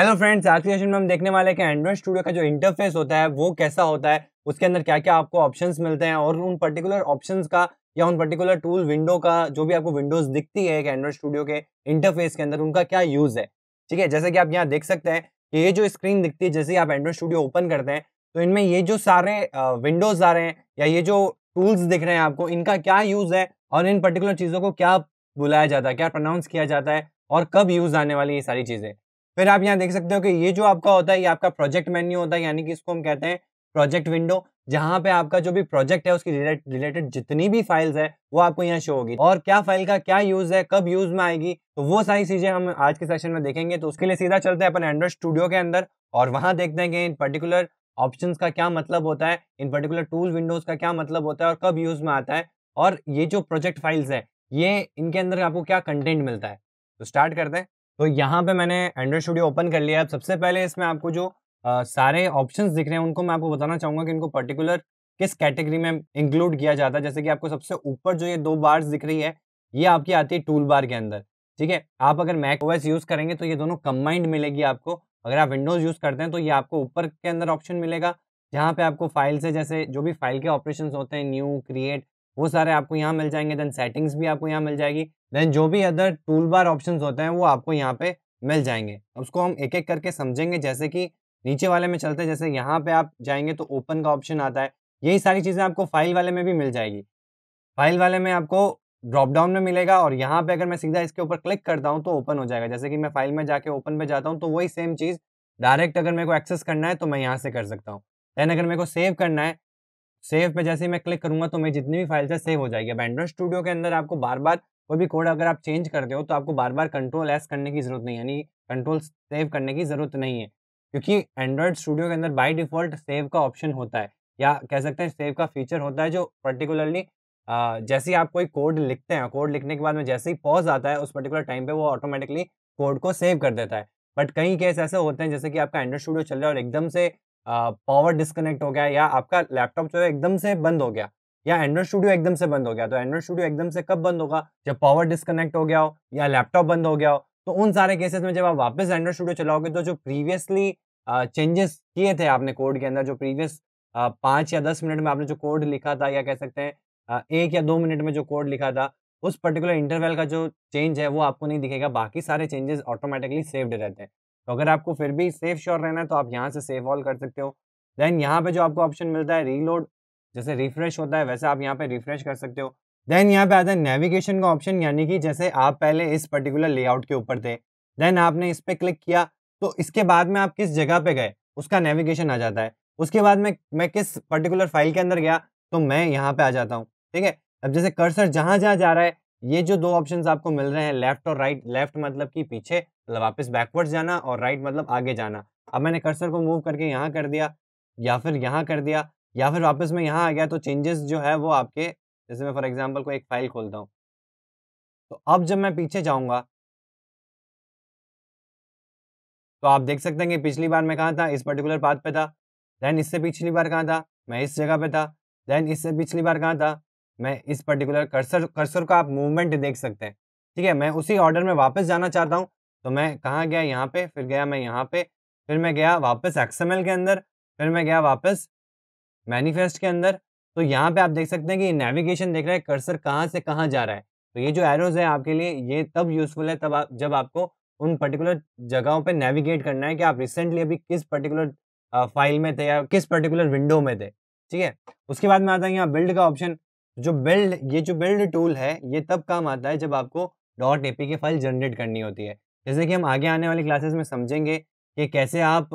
hello friends आज के session में हम देखने वाले हैं कि एंड्रॉइड स्टूडियो का जो इंटरफेस होता है वो कैसा होता है उसके अंदर क्या क्या आपको ऑप्शंस मिलते हैं और उन पर्टिकुलर ऑप्शंस का या उन पर्टिकुलर टूल विंडो का जो भी आपको विंडोज दिखती है एंड्रॉइड स्टूडियो के इंटरफेस के अंदर उनका क्या यूज है ठीक है जैसे कि आप यहाँ देख सकते हैं कि ये जो स्क्रीन दिखती है जैसे आप एंड्रॉइड स्टूडियो ओपन करते हैं तो इनमें ये जो सारे विंडोज आ रहे हैं या ये जो टूल्स दिख रहे हैं आपको इनका क्या यूज है और इन पर्टिकुलर चीजों को क्या बुलाया जाता है क्या प्रोनाउंस किया जाता है और कब यूज आने वाली ये सारी चीजें फिर आप यहाँ देख सकते हो कि ये जो आपका होता है ये आपका प्रोजेक्ट मेन्यू होता है यानी कि इसको हम कहते हैं प्रोजेक्ट विंडो जहाँ पे आपका जो भी प्रोजेक्ट है उसकी रिलेटेड जितनी भी फाइल्स है वो आपको यहाँ शो होगी और क्या फाइल का क्या यूज है कब यूज में आएगी तो वो सारी चीजें हम आज के सेशन में देखेंगे तो उसके लिए सीधा चलते हैं अपन एंड्रॉइड स्टूडियो के अंदर और वहां देखते हैं कि इन पर्टिकुलर ऑप्शंस का क्या मतलब होता है इन पर्टिकुलर टूल विंडोज का क्या मतलब होता है और कब यूज में आता है और ये जो प्रोजेक्ट फाइल्स है ये इनके अंदर आपको क्या कंटेंट मिलता है तो स्टार्ट करते हैं तो यहाँ पे मैंने एंड्रॉइड स्टूडियो ओपन कर लिया है सबसे पहले इसमें आपको जो आ, सारे ऑप्शंस दिख रहे हैं उनको मैं आपको बताना चाहूँगा कि इनको पर्टिकुलर किस कैटेगरी में इंक्लूड किया जाता है जैसे कि आपको सबसे ऊपर जो ये दो बार्स दिख रही है ये आपकी आती है टूल बार के अंदर ठीक है आप अगर मैक ओएस यूज़ करेंगे तो ये दोनों कंबाइंड मिलेगी आपको अगर आप विंडोज़ यूज़ करते हैं तो ये आपको ऊपर के अंदर ऑप्शन मिलेगा जहाँ पे आपको फाइल से जैसे जो भी फाइल के ऑपरेशन होते हैं न्यू क्रिएट वो सारे आपको यहाँ मिल जाएंगे देन सेटिंग्स भी आपको यहाँ मिल जाएगी देन जो भी अदर टूल बार ऑप्शन होते हैं वो आपको यहाँ पे मिल जाएंगे उसको हम एक एक करके समझेंगे जैसे कि नीचे वाले में चलते हैं जैसे यहाँ पे आप जाएंगे तो ओपन का ऑप्शन आता है यही सारी चीज़ें आपको फाइल वाले में भी मिल जाएगी फाइल वाले में आपको ड्रॉप डाउन में मिलेगा और यहाँ पे अगर मैं सीधा इसके ऊपर क्लिक करता हूँ तो ओपन हो जाएगा जैसे कि मैं फाइल में जाके ओपन पे जाता हूँ तो वही सेम चीज़ डायरेक्ट अगर मेरे को एक्सेस करना है तो मैं यहाँ से कर सकता हूँ देन अगर मेरे को सेव करना है सेव पे जैसे मैं क्लिक करूँगा तो मेरी जितनी भी फाइल्स है सेव हो जाएगी अब एंड्रॉइड स्टूडियो के अंदर आपको बार बार कोई भी कोड अगर आप चेंज करते हो तो आपको बार बार कंट्रोल एस करने की जरूरत नहीं यानी कंट्रोल सेव करने की जरूरत नहीं है क्योंकि एंड्रॉयड स्टूडियो के अंदर बाई डिफॉल्ट सेव का ऑप्शन होता है या कह सकते हैं सेव का फीचर होता है जो पर्टिकुलरली जैसे ही आप कोई कोड लिखते हैं कोड लिखने के बाद में जैसे ही पॉज आता है उस पर्टिकुलर टाइम पे वो ऑटोमेटिकली कोड को सेव कर देता है बट कई केस ऐसे होते हैं जैसे कि आपका एंड्रॉइड स्टूडियो चल रहा है और एकदम से पावर डिस्कनेक्ट हो गया या आपका लैपटॉप जो है एकदम से बंद हो गया या एंड्रॉइड स्टूडियो एकदम से बंद हो गया तो एंड्रॉइड स्टूडियो एकदम से कब बंद होगा जब पावर डिस्कनेक्ट हो गया हो या लैपटॉप बंद हो गया हो तो उन सारे केसेस में जब आप वापस एंड्रॉइड स्टूडियो चलाओगे तो जो प्रीवियसली चेंजेस किए थे आपने कोड के अंदर जो प्रीवियस पाँच या दस मिनट में आपने जो कोड लिखा था या कह सकते हैं एक या दो मिनट में जो कोड लिखा था उस पर्टिकुलर इंटरवल का जो चेंज है वो आपको नहीं दिखेगा बाकी सारे चेंजेस ऑटोमेटिकली सेव्ड रहते हैं तो अगर आपको फिर भी सेफ श्योर रहना है तो आप यहाँ से सेव ऑल कर सकते हो देन यहाँ पे जो आपको ऑप्शन मिलता है रीलोड जैसे रिफ्रेश होता है वैसे आप यहाँ पे रिफ्रेश कर सकते हो देन यहाँ पे आता है नेविगेशन का ऑप्शन यानी कि जैसे आप पहले इस पर्टिकुलर लेआउट के ऊपर थे देन आपने इस पर क्लिक किया तो इसके बाद में आप किस जगह पे गए उसका नेविगेशन आ जाता है उसके बाद में मैं किस पर्टिकुलर फाइल के अंदर गया तो मैं यहाँ पे आ जाता हूँ ठीक है अब जैसे कर्सर जहाँ जहाँ जा रहा है ये जो दो ऑप्शंस आपको मिल रहे हैं लेफ्ट और राइट लेफ्ट मतलब कि पीछे मतलब वापस बैकवर्ड्स जाना और राइट मतलब आगे जाना अब मैंने कर्सर को मूव करके यहाँ कर दिया या फिर यहाँ कर दिया या फिर वापस मैं यहाँ आ गया तो चेंजेस जो है वो आपके जैसे मैं फॉर एग्जाम्पल को एक फाइल खोलता हूँ तो अब जब मैं पीछे जाऊँगा तो आप देख सकते हैं कि पिछली बार मैं कहाँ था इस पर्टिकुलर पाथ पे था देन इससे पिछली बार कहाँ था मैं इस जगह पे था देन इससे पिछली बार कहाँ था मैं इस पर्टिकुलर कर्सर कर्सर का आप मूवमेंट देख सकते हैं ठीक है मैं उसी ऑर्डर में वापस जाना चाहता हूँ तो मैं कहाँ गया यहाँ पे फिर गया मैं यहाँ पे फिर मैं गया वापस एक्सएमएल के अंदर फिर मैं गया वापस मैनिफेस्ट के अंदर तो यहाँ पे आप देख सकते हैं कि नेविगेशन देख रहा है कर्सर कहाँ से कहाँ जा रहा है तो ये जो एरोज है आपके लिए ये तब यूजफुल है तब आप जब आपको उन पर्टिकुलर जगहों पे नेविगेट करना है कि आप रिसेंटली अभी किस पर्टिकुलर फाइल में थे या किस पर्टिकुलर विंडो में थे ठीक है उसके बाद में आता है यहाँ बिल्ड का ऑप्शन जो बिल्ड ये जो बिल्ड टूल है ये तब काम आता है जब आपको डॉट ए की फाइल जनरेट करनी होती है जैसे कि हम आगे आने वाली क्लासेस में समझेंगे कि कैसे आप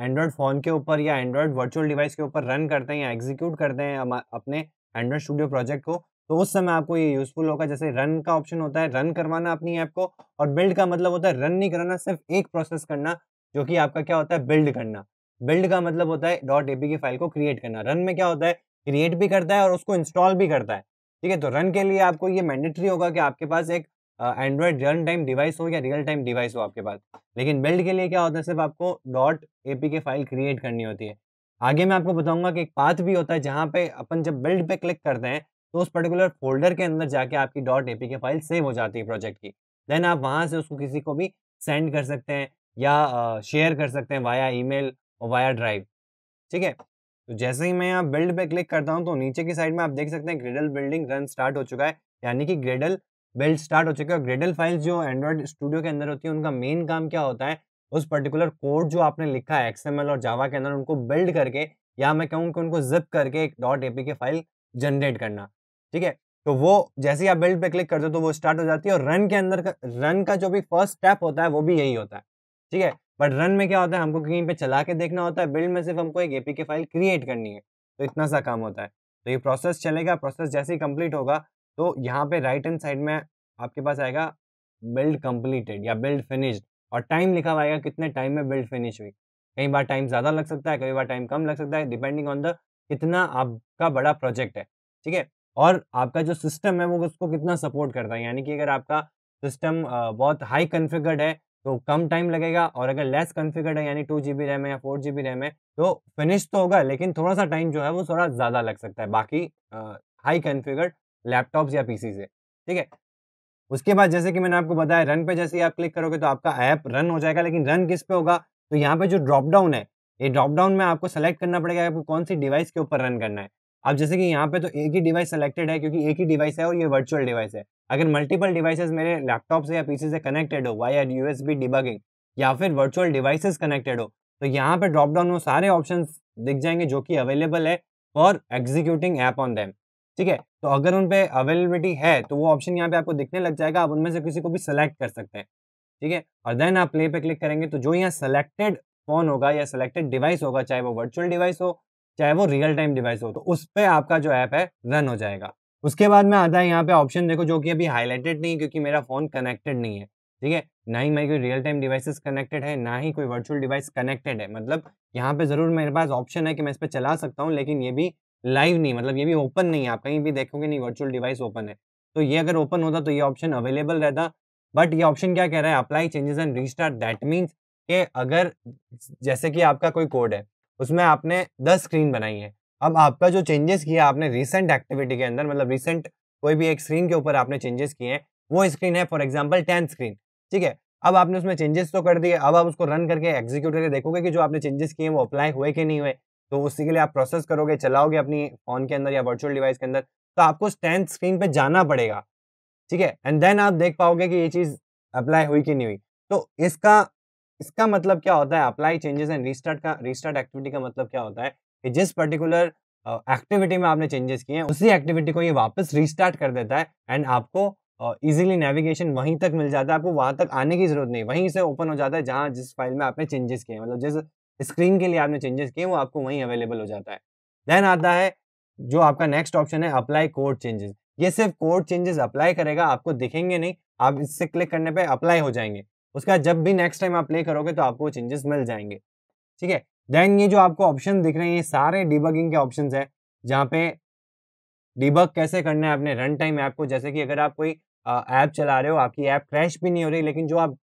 एंड्रॉयड फ़ोन के ऊपर या एंड्रॉयड वर्चुअल डिवाइस के ऊपर रन करते हैं या एग्जीक्यूट करते हैं अपने एंड्रॉयड स्टूडियो प्रोजेक्ट को तो उस समय आपको ये यूज़फुल होगा जैसे रन का ऑप्शन होता है रन करवाना अपनी ऐप को और बिल्ड का मतलब होता है रन नहीं कराना सिर्फ एक प्रोसेस करना जो कि आपका क्या होता है बिल्ड करना बिल्ड का मतलब होता है डॉट ए की फाइल को क्रिएट करना रन में क्या होता है क्रिएट भी करता है और उसको इंस्टॉल भी करता है ठीक है तो रन के लिए आपको ये मैंडेटरी होगा कि आपके पास एक एंड्रॉयड रन टाइम डिवाइस हो या रियल टाइम डिवाइस हो आपके पास लेकिन बिल्ड के लिए क्या होता है सिर्फ आपको डॉट ए के फाइल क्रिएट करनी होती है आगे मैं आपको बताऊंगा कि एक पाथ भी होता है जहाँ पे अपन जब बिल्ड पे क्लिक करते हैं तो उस पर्टिकुलर फोल्डर के अंदर जाके आपकी डॉट ए के फाइल सेव हो जाती है प्रोजेक्ट की देन आप वहाँ से उसको किसी को भी सेंड कर सकते हैं या शेयर कर सकते हैं वाया मेल और वाया ड्राइव ठीक है तो जैसे ही मैं यहाँ बिल्ड पे क्लिक करता हूँ तो नीचे की साइड में आप देख सकते हैं ग्रेडल बिल्डिंग रन स्टार्ट हो चुका है यानी कि ग्रेडल बिल्ड स्टार्ट हो चुके है और ग्रेडल फाइल्स जो एंड्रॉइड स्टूडियो के अंदर होती है उनका मेन काम क्या होता है उस पर्टिकुलर कोड जो आपने लिखा है एक्सएमएल और जावा के अंदर उनको बिल्ड करके या मैं कहूँ कि उनको जिप करके एक डॉट ए के फाइल जनरेट करना ठीक है तो वो जैसे ही आप बिल्ड पे क्लिक करते हो तो वो स्टार्ट हो जाती है और रन के अंदर का रन का जो भी फर्स्ट स्टेप होता है वो भी यही होता है ठीक है बट रन में क्या होता है हमको कहीं पे चला के देखना होता है बिल्ड में सिर्फ हमको एक एपी फाइल क्रिएट करनी है तो इतना सा काम होता है तो ये प्रोसेस चलेगा प्रोसेस जैसे ही कंप्लीट होगा तो यहाँ पे राइट हैंड साइड में आपके पास आएगा बिल्ड कंप्लीटेड या बिल्ड फिनिश्ड और टाइम लिखा हुआ आएगा कितने टाइम में बिल्ड फिनिश हुई कई बार टाइम ज़्यादा लग सकता है कई बार टाइम कम लग सकता है डिपेंडिंग ऑन द कितना आपका बड़ा प्रोजेक्ट है ठीक है और आपका जो सिस्टम है वो उसको कितना सपोर्ट करता है यानी कि अगर आपका सिस्टम बहुत हाई कन्फिगर्ड है तो कम टाइम लगेगा और अगर लेस कन्फिगर्ड है यानी टू जी बी रैम है या फोर जी बी रैम है तो फिनिश तो होगा लेकिन थोड़ा सा टाइम जो है वो थोड़ा ज़्यादा लग सकता है बाकी हाई कन्फिगर्ड लैपटॉप या पीसी से ठीक है उसके बाद जैसे कि मैंने आपको बताया रन पे जैसे आप क्लिक करोगे तो आपका ऐप रन हो जाएगा लेकिन रन किस पे होगा तो यहाँ पे जो ड्रॉप डाउन है ये ड्रॉप डाउन में आपको सेलेक्ट करना पड़ेगा आपको कौन सी डिवाइस के ऊपर रन करना है अब जैसे कि यहाँ पे तो एक ही डिवाइस सेलेक्टेड है क्योंकि एक ही डिवाइस है और ये वर्चुअल डिवाइस है अगर मल्टीपल डिवाइसेज मेरे लैपटॉप से या पीसी से कनेक्टेड हो वाई आर यूएसबी डिबगिंग या फिर वर्चुअल डिवाइसेज कनेक्टेड हो तो यहाँ पे ड्रॉप डाउन सारे ऑप्शन दिख जाएंगे जो कि अवेलेबल है for executing app on them ठीक है तो अगर उन पर अवेलेबिलिटी है तो वो ऑप्शन यहाँ पे आपको दिखने लग जाएगा आप उनमें से किसी को भी सिलेक्ट कर सकते हैं ठीक है और देन आप प्ले पे क्लिक करेंगे तो जो यहाँ सेलेक्टेड फोन होगा या सेलेक्टेड डिवाइस होगा चाहे वो वर्चुअल डिवाइस हो चाहे वो रियल टाइम डिवाइस हो तो उस पर आपका जो ऐप है रन हो जाएगा उसके बाद में आता है यहाँ पे ऑप्शन देखो जो कि अभी हाईलाइटेड नहीं क्योंकि मेरा फोन कनेक्टेड नहीं है ठीक है ना ही मेरी कोई रियल टाइम डिवाइसेस कनेक्टेड है ना ही कोई वर्चुअल डिवाइस कनेक्टेड है मतलब यहाँ पे जरूर मेरे पास ऑप्शन है कि मैं इस पर चला सकता हूँ लेकिन ये भी लाइव नहीं मतलब ये भी ओपन नहीं है आप कहीं भी देखोगे नहीं वर्चुअल डिवाइस ओपन है तो ये अगर ओपन होता तो ये ऑप्शन अवेलेबल रहता बट ये ऑप्शन क्या कह रहा है apply changes and restart that means कि अगर जैसे कि आपका कोई कोड है उसमें आपने दस स्क्रीन बनाई है अब आपका जो चेंजेस किया आपने रिसेंट एक्टिविटी के अंदर मतलब रिसेंट कोई भी एक स्क्रीन के ऊपर आपने चेंजेस किए हैं वो स्क्रीन है फॉर एग्जाम्पल टेन स्क्रीन ठीक है अब आपने उसमें चेंजेस तो कर दिए अब आप उसको रन करके एग्जीक्यूट करके देखोगे कि जो आपने चेंजेस किए हैं वो अप्लाई हुए कि नहीं हुए तो उसी के लिए आप प्रोसेस करोगे चलाओगे अपनी फोन के अंदर या वर्चुअल डिवाइस के अंदर तो आपको स्टैंड स्क्रीन पे जाना पड़ेगा ठीक है एंड देन आप देख पाओगे कि ये चीज़ अप्लाई हुई कि नहीं हुई तो इसका इसका मतलब क्या होता है अप्लाई चेंजेस एंड रीस्टार्ट का रीस्टार्ट एक्टिविटी का मतलब क्या होता है कि जिस पर्टिकुलर एक्टिविटी uh, में आपने चेंजेस किए हैं उसी एक्टिविटी को ये वापस रीस्टार्ट कर देता है एंड आपको इजीली uh, नेविगेशन वहीं तक मिल जाता है आपको वहां तक आने की जरूरत नहीं वहीं से ओपन हो जाता है जहाँ जिस फाइल में आपने चेंजेस किए मतलब जिस स्क्रीन के लिए आपने चेंजेस किए वो आपको वहीं अवेलेबल हो जाता है देन आता है जो आपका नेक्स्ट ऑप्शन है अप्लाई कोड चेंजेस ये सिर्फ कोड चेंजेस अप्लाई करेगा आपको दिखेंगे नहीं आप इससे क्लिक करने पे अप्लाई हो जाएंगे उसका जब भी नेक्स्ट टाइम आप प्ले करोगे तो आपको चेंजेस मिल जाएंगे ठीक है देन ये जो आपको ऑप्शन दिख रहे हैं ये सारे डिबगिंग के ऑप्शन है जहाँ पे डिबग कैसे करना है आपने रन टाइम ऐप को जैसे कि अगर आप कोई ऐप चला रहे हो आपकी ऐप क्रैश भी नहीं हो रही लेकिन जो आप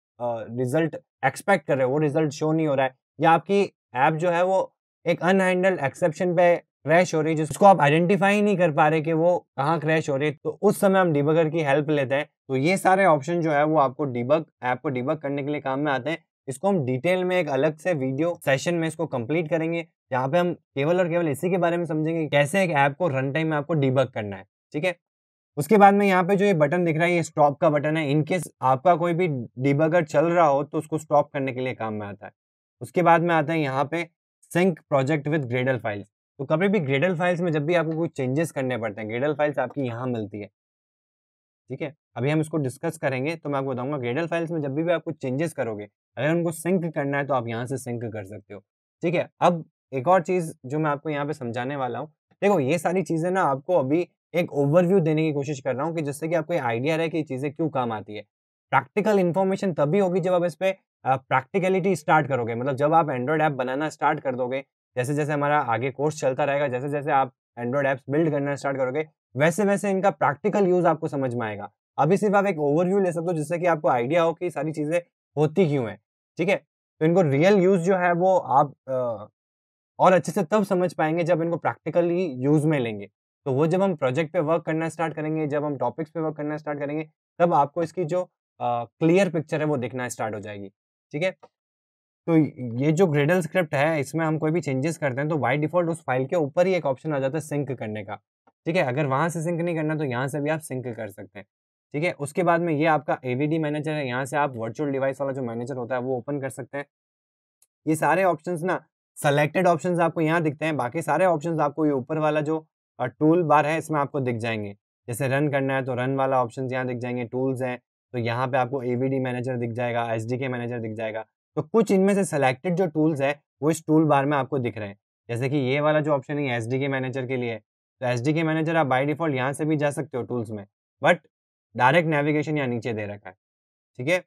रिजल्ट एक्सपेक्ट कर रहे हो वो रिजल्ट शो नहीं हो रहा है या आपकी ऐप जो है वो एक अनहैंडल्ड एक्सेप्शन पे क्रैश हो रही है जिसको आप आइडेंटिफाई नहीं कर पा रहे कि वो कहाँ क्रैश हो रही है तो उस समय हम डिबगर की हेल्प लेते हैं तो ये सारे ऑप्शन जो है वो आपको डिबग ऐप को डिबग करने के लिए काम में आते हैं इसको हम डिटेल में एक अलग से वीडियो सेशन में इसको कंप्लीट करेंगे जहाँ पे हम केवल और केवल इसी के बारे में समझेंगे कैसे एक ऐप को रन टाइम में आपको डिबग करना है ठीक है उसके बाद में यहाँ पे जो ये बटन दिख रहा है ये स्टॉप का बटन है इनकेस आपका कोई भी डिबगर चल रहा हो तो उसको स्टॉप करने के लिए काम में आता है उसके बाद में आता है यहाँ पे sync project with Gradle files तो कभी भी ग्रेडल फाइल्स में जब भी आपको कुछ चेंजेस करने पड़ते हैं ग्रेडल फाइल्स आपकी यहाँ मिलती है ठीक है अभी हम इसको डिस्कस करेंगे तो मैं आपको बताऊंगा ग्रेडल फाइल्स में जब भी, भी आप कुछ चेंजेस करोगे अगर उनको सिंक करना है तो आप यहाँ से सिंक कर सकते हो ठीक है अब एक और चीज़ जो मैं आपको यहाँ पे समझाने वाला हूँ देखो ये सारी चीज़ें ना आपको अभी एक ओवरव्यू देने की कोशिश कर रहा हूँ कि जिससे कि आपको आइडिया रहे कि ये चीज़ें क्यों काम आती है प्रैक्टिकल इन्फॉर्मेशन तभी होगी जब आप इस पर प्रैक्टिकलिटी स्टार्ट करोगे मतलब जब आप एंड्रॉयड ऐप बनाना स्टार्ट कर दोगे जैसे जैसे हमारा आगे कोर्स चलता रहेगा जैसे जैसे आप एंड्रॉयड ऐप्स बिल्ड करना स्टार्ट करोगे वैसे वैसे इनका प्रैक्टिकल यूज आपको समझ में आएगा अभी सिर्फ आप एक ओवरव्यू ले सकते हो जिससे कि आपको आइडिया हो कि सारी चीज़ें होती क्यों है ठीक है तो इनको रियल यूज जो है वो आप आ, और अच्छे से तब समझ पाएंगे जब इनको प्रैक्टिकली यूज में लेंगे तो वो जब हम प्रोजेक्ट पे वर्क करना स्टार्ट करेंगे जब हम टॉपिक्स पे वर्क करना स्टार्ट करेंगे तब आपको इसकी जो क्लियर पिक्चर है वो दिखना स्टार्ट हो जाएगी ठीक है तो ये जो ग्रेडल स्क्रिप्ट है इसमें हम कोई भी चेंजेस करते हैं तो वाई डिफॉल्ट उस फाइल के ऊपर ही एक ऑप्शन आ जाता है सिंक करने का ठीक है अगर वहां से सिंक नहीं करना तो यहाँ से भी आप सिंक कर सकते हैं ठीक है उसके बाद में ये आपका एवीडी मैनेजर है यहाँ से आप वर्चुअल डिवाइस वाला जो मैनेजर होता है वो ओपन कर सकते हैं ये सारे ऑप्शन ना सेलेक्टेड ऑप्शन आपको यहाँ दिखते हैं बाकी सारे ऑप्शन आपको ये ऊपर वाला जो टूल बार है इसमें आपको दिख जाएंगे जैसे रन करना है तो रन वाला ऑप्शन यहाँ दिख जाएंगे टूल्स हैं तो यहाँ पे आपको ए मैनेजर दिख जाएगा एस मैनेजर दिख जाएगा तो कुछ इनमें से सिलेक्टेड जो टूल्स है वो इस टूल बार में आपको दिख रहे हैं जैसे कि ये वाला जो ऑप्शन है एस मैनेजर के लिए तो एस मैनेजर आप बाई डिफॉल्ट यहाँ से भी जा सकते हो टूल्स में बट डायरेक्ट नेविगेशन यहाँ नीचे दे रखा है ठीक है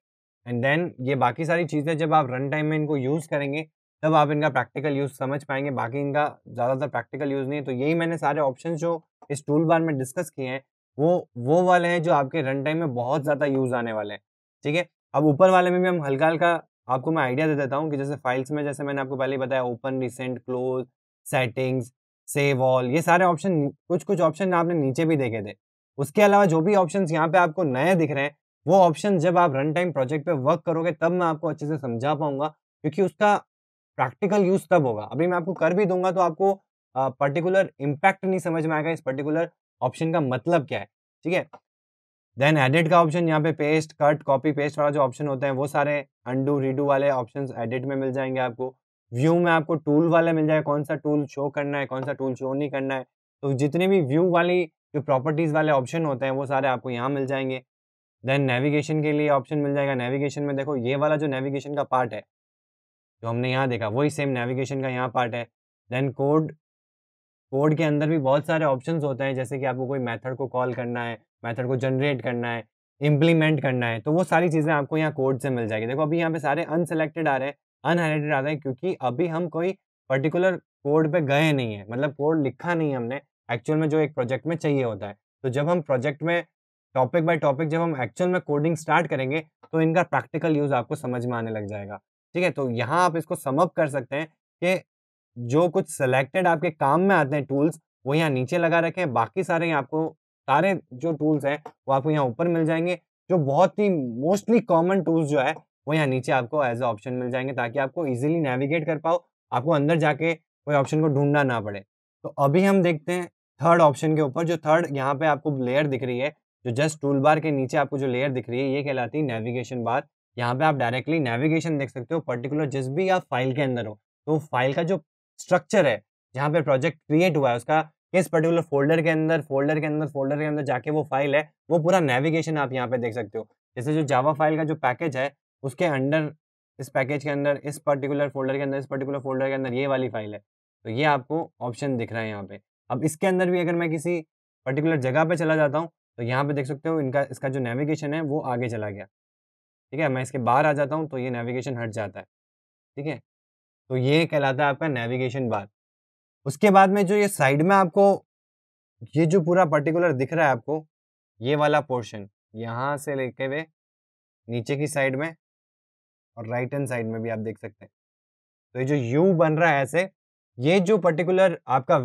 एंड देन ये बाकी सारी चीज़ें जब आप रन टाइम में इनको यूज़ करेंगे तब आप इनका प्रैक्टिकल यूज़ समझ पाएंगे बाकी इनका ज़्यादातर प्रैक्टिकल यूज़ नहीं है तो यही मैंने सारे ऑप्शन जो इस टूल बार में डिस्कस किए हैं वो वो वाले हैं जो आपके रन टाइम में बहुत ज़्यादा यूज़ आने वाले हैं ठीक है अब ऊपर वाले में भी हम हल्का हल्का आपको मैं आइडिया दे देता हूँ कि जैसे फाइल्स में जैसे मैंने आपको पहले बताया open recent close settings save all ये सारे ऑप्शन कुछ कुछ ऑप्शन आपने नीचे भी देखे थे उसके अलावा जो भी ऑप्शन यहाँ पे आपको नए दिख रहे हैं वो ऑप्शन जब आप रन टाइम प्रोजेक्ट पे वर्क करोगे तब मैं आपको अच्छे से समझा पाऊंगा क्योंकि उसका प्रैक्टिकल यूज तब होगा अभी मैं आपको कर भी दूंगा तो आपको पर्टिकुलर इम्पैक्ट नहीं समझ में आएगा इस पर्टिकुलर ऑप्शन का मतलब क्या है ठीक है देन एडिट का ऑप्शन यहाँ पे पेस्ट कट कॉपी पेस्ट वाला जो ऑप्शन होता है वो सारे अंडू रीडू वाले ऑप्शन एडिट में मिल जाएंगे आपको व्यू में आपको टूल वाला मिल जाएगा कौन सा टूल शो करना है कौन सा टूल शो नहीं करना है तो जितने भी व्यू वाली जो प्रॉपर्टीज़ वाले ऑप्शन होते हैं वो सारे आपको यहाँ मिल जाएंगे देन नेविगेशन के लिए ऑप्शन मिल जाएगा नेविगेशन में देखो ये वाला जो नेविगेशन का पार्ट है जो हमने यहाँ देखा वही सेम नेविगेशन का यहाँ पार्ट है देन कोड कोड के अंदर भी बहुत सारे ऑप्शंस होते हैं जैसे कि आपको कोई मेथड को कॉल करना है मेथड को जनरेट करना है इम्प्लीमेंट करना है तो वो सारी चीज़ें आपको यहाँ कोड से मिल जाएगी देखो अभी यहाँ पे सारे अनसेलेक्टेड आ रहे हैं अनहाइलाइटेड आ रहे हैं क्योंकि अभी हम कोई पर्टिकुलर कोड पे गए नहीं है मतलब कोड लिखा नहीं है हमने एक्चुअल में जो एक प्रोजेक्ट में चाहिए होता है तो जब हम प्रोजेक्ट में टॉपिक बाई टॉपिक जब हम एक्चुअल में कोडिंग स्टार्ट करेंगे तो इनका प्रैक्टिकल यूज आपको समझ में आने लग जाएगा ठीक है तो यहाँ आप इसको समअप कर सकते हैं कि जो कुछ सेलेक्टेड आपके काम में आते हैं टूल्स वो यहाँ नीचे लगा रखे हैं बाकी सारे आपको सारे जो टूल्स हैं वो आपको यहाँ ऊपर मिल जाएंगे जो बहुत ही मोस्टली कॉमन टूल्स जो है वो यहाँ नीचे आपको एज ए ऑप्शन मिल जाएंगे ताकि आपको इजीली नेविगेट कर पाओ आपको अंदर जाके कोई ऑप्शन को ढूंढना ना पड़े तो अभी हम देखते हैं थर्ड ऑप्शन के ऊपर जो थर्ड यहाँ पे आपको लेयर दिख रही है जो जस्ट टूल बार के नीचे आपको जो लेयर दिख रही है ये कहलाती है नेविगेशन बार यहाँ पे आप डायरेक्टली नेविगेशन देख सकते हो पर्टिकुलर जिस भी आप फाइल के अंदर हो तो फाइल का जो स्ट्रक्चर है जहाँ पे प्रोजेक्ट क्रिएट हुआ है उसका किस पर्टिकुलर फोल्डर के अंदर फोल्डर के अंदर फोल्डर के अंदर जाके वो फाइल है वो पूरा नेविगेशन आप यहाँ पे देख सकते हो जैसे जो जावा फाइल का जो पैकेज है उसके अंडर इस पैकेज के अंदर इस पर्टिकुलर फोल्डर के अंदर इस पर्टिकुलर फोल्डर के अंदर ये वाली फाइल है तो ये आपको ऑप्शन दिख रहा है यहाँ पे अब इसके अंदर भी अगर मैं किसी पर्टिकुलर जगह पे चला जाता हूँ तो यहाँ पे देख सकते हो इनका इसका जो नेविगेशन है वो आगे चला गया ठीक है मैं इसके बाहर आ जाता हूँ तो ये नेविगेशन हट जाता है ठीक है तो ये कहलाता है आपका नेविगेशन बार उसके बाद में जो ये साइड में आपको ये जो पूरा पर्टिकुलर दिख रहा है आपको ये वाला पोर्शन यहाँ से लेके हुए नीचे की साइड में और राइट हैंड साइड में भी आप देख सकते हैं तो ये जो यू बन रहा है ऐसे ये जो पर्टिकुलर आपका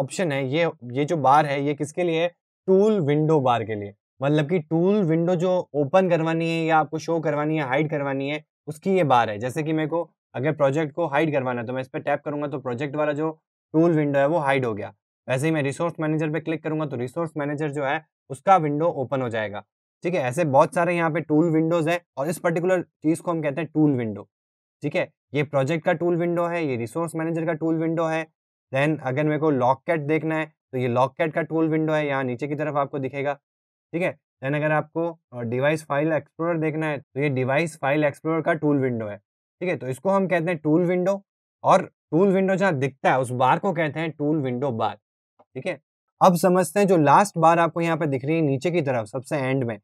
ऑप्शन है ये ये जो बार है ये किसके लिए है टूल विंडो बार के लिए मतलब कि टूल विंडो जो ओपन करवानी है या आपको शो करवानी है हाइड करवानी है उसकी ये बार है जैसे कि मेरे को अगर प्रोजेक्ट को हाइड करवाना है तो मैं इस पर टैप करूंगा तो प्रोजेक्ट वाला जो टूल विंडो है वो हाइड हो गया वैसे ही मैं रिसोर्स मैनेजर पे क्लिक करूंगा तो रिसोर्स मैनेजर जो है उसका विंडो ओपन हो जाएगा ठीक है ऐसे बहुत सारे यहाँ पे टूल विंडोज है और इस पर्टिकुलर चीज को हम कहते हैं टूल विंडो ठीक है ये प्रोजेक्ट का टूल विंडो है ये रिसोर्स मैनेजर का टूल विंडो है देन अगर मेरे को लॉक कैट देखना है तो ये लॉक कैट का टूल विंडो है यहाँ नीचे की तरफ आपको दिखेगा ठीक है देन अगर आपको डिवाइस फाइल एक्सप्लोर देखना है तो ये डिवाइस फाइल एक्सप्लोर का टूल विंडो है ठीक है तो इसको हम कहते हैं टूल विंडो और टूल विंडो जहाँ दिखता है उस बार को कहते हैं टूल विंडो बार ठीक है अब समझते हैं जो लास्ट बार आपको यहाँ पे दिख रही है नीचे की तरफ सबसे एंड में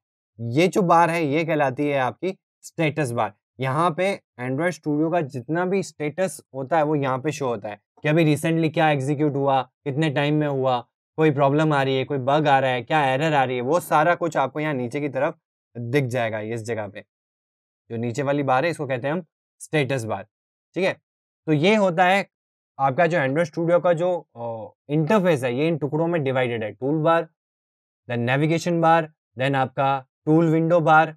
ये जो बार है ये कहलाती है आपकी स्टेटस बार यहाँ पे एंड्रॉयड स्टूडियो का जितना भी स्टेटस होता है वो यहाँ पे शो होता है कि अभी रिसेंटली क्या एग्जीक्यूट हुआ कितने टाइम में हुआ कोई प्रॉब्लम आ रही है कोई बग आ रहा है क्या एरर आ रही है वो सारा कुछ आपको यहाँ नीचे की तरफ दिख जाएगा इस जगह पे जो नीचे वाली बार है इसको कहते हैं हम स्टेटस बार ठीक है तो ये होता है आपका जो एंड्रॉइड स्टूडियो का जो इंटरफेस है ये इन टुकड़ों में डिवाइडेड है tool bar then navigation bar then आपका टूल विंडो बार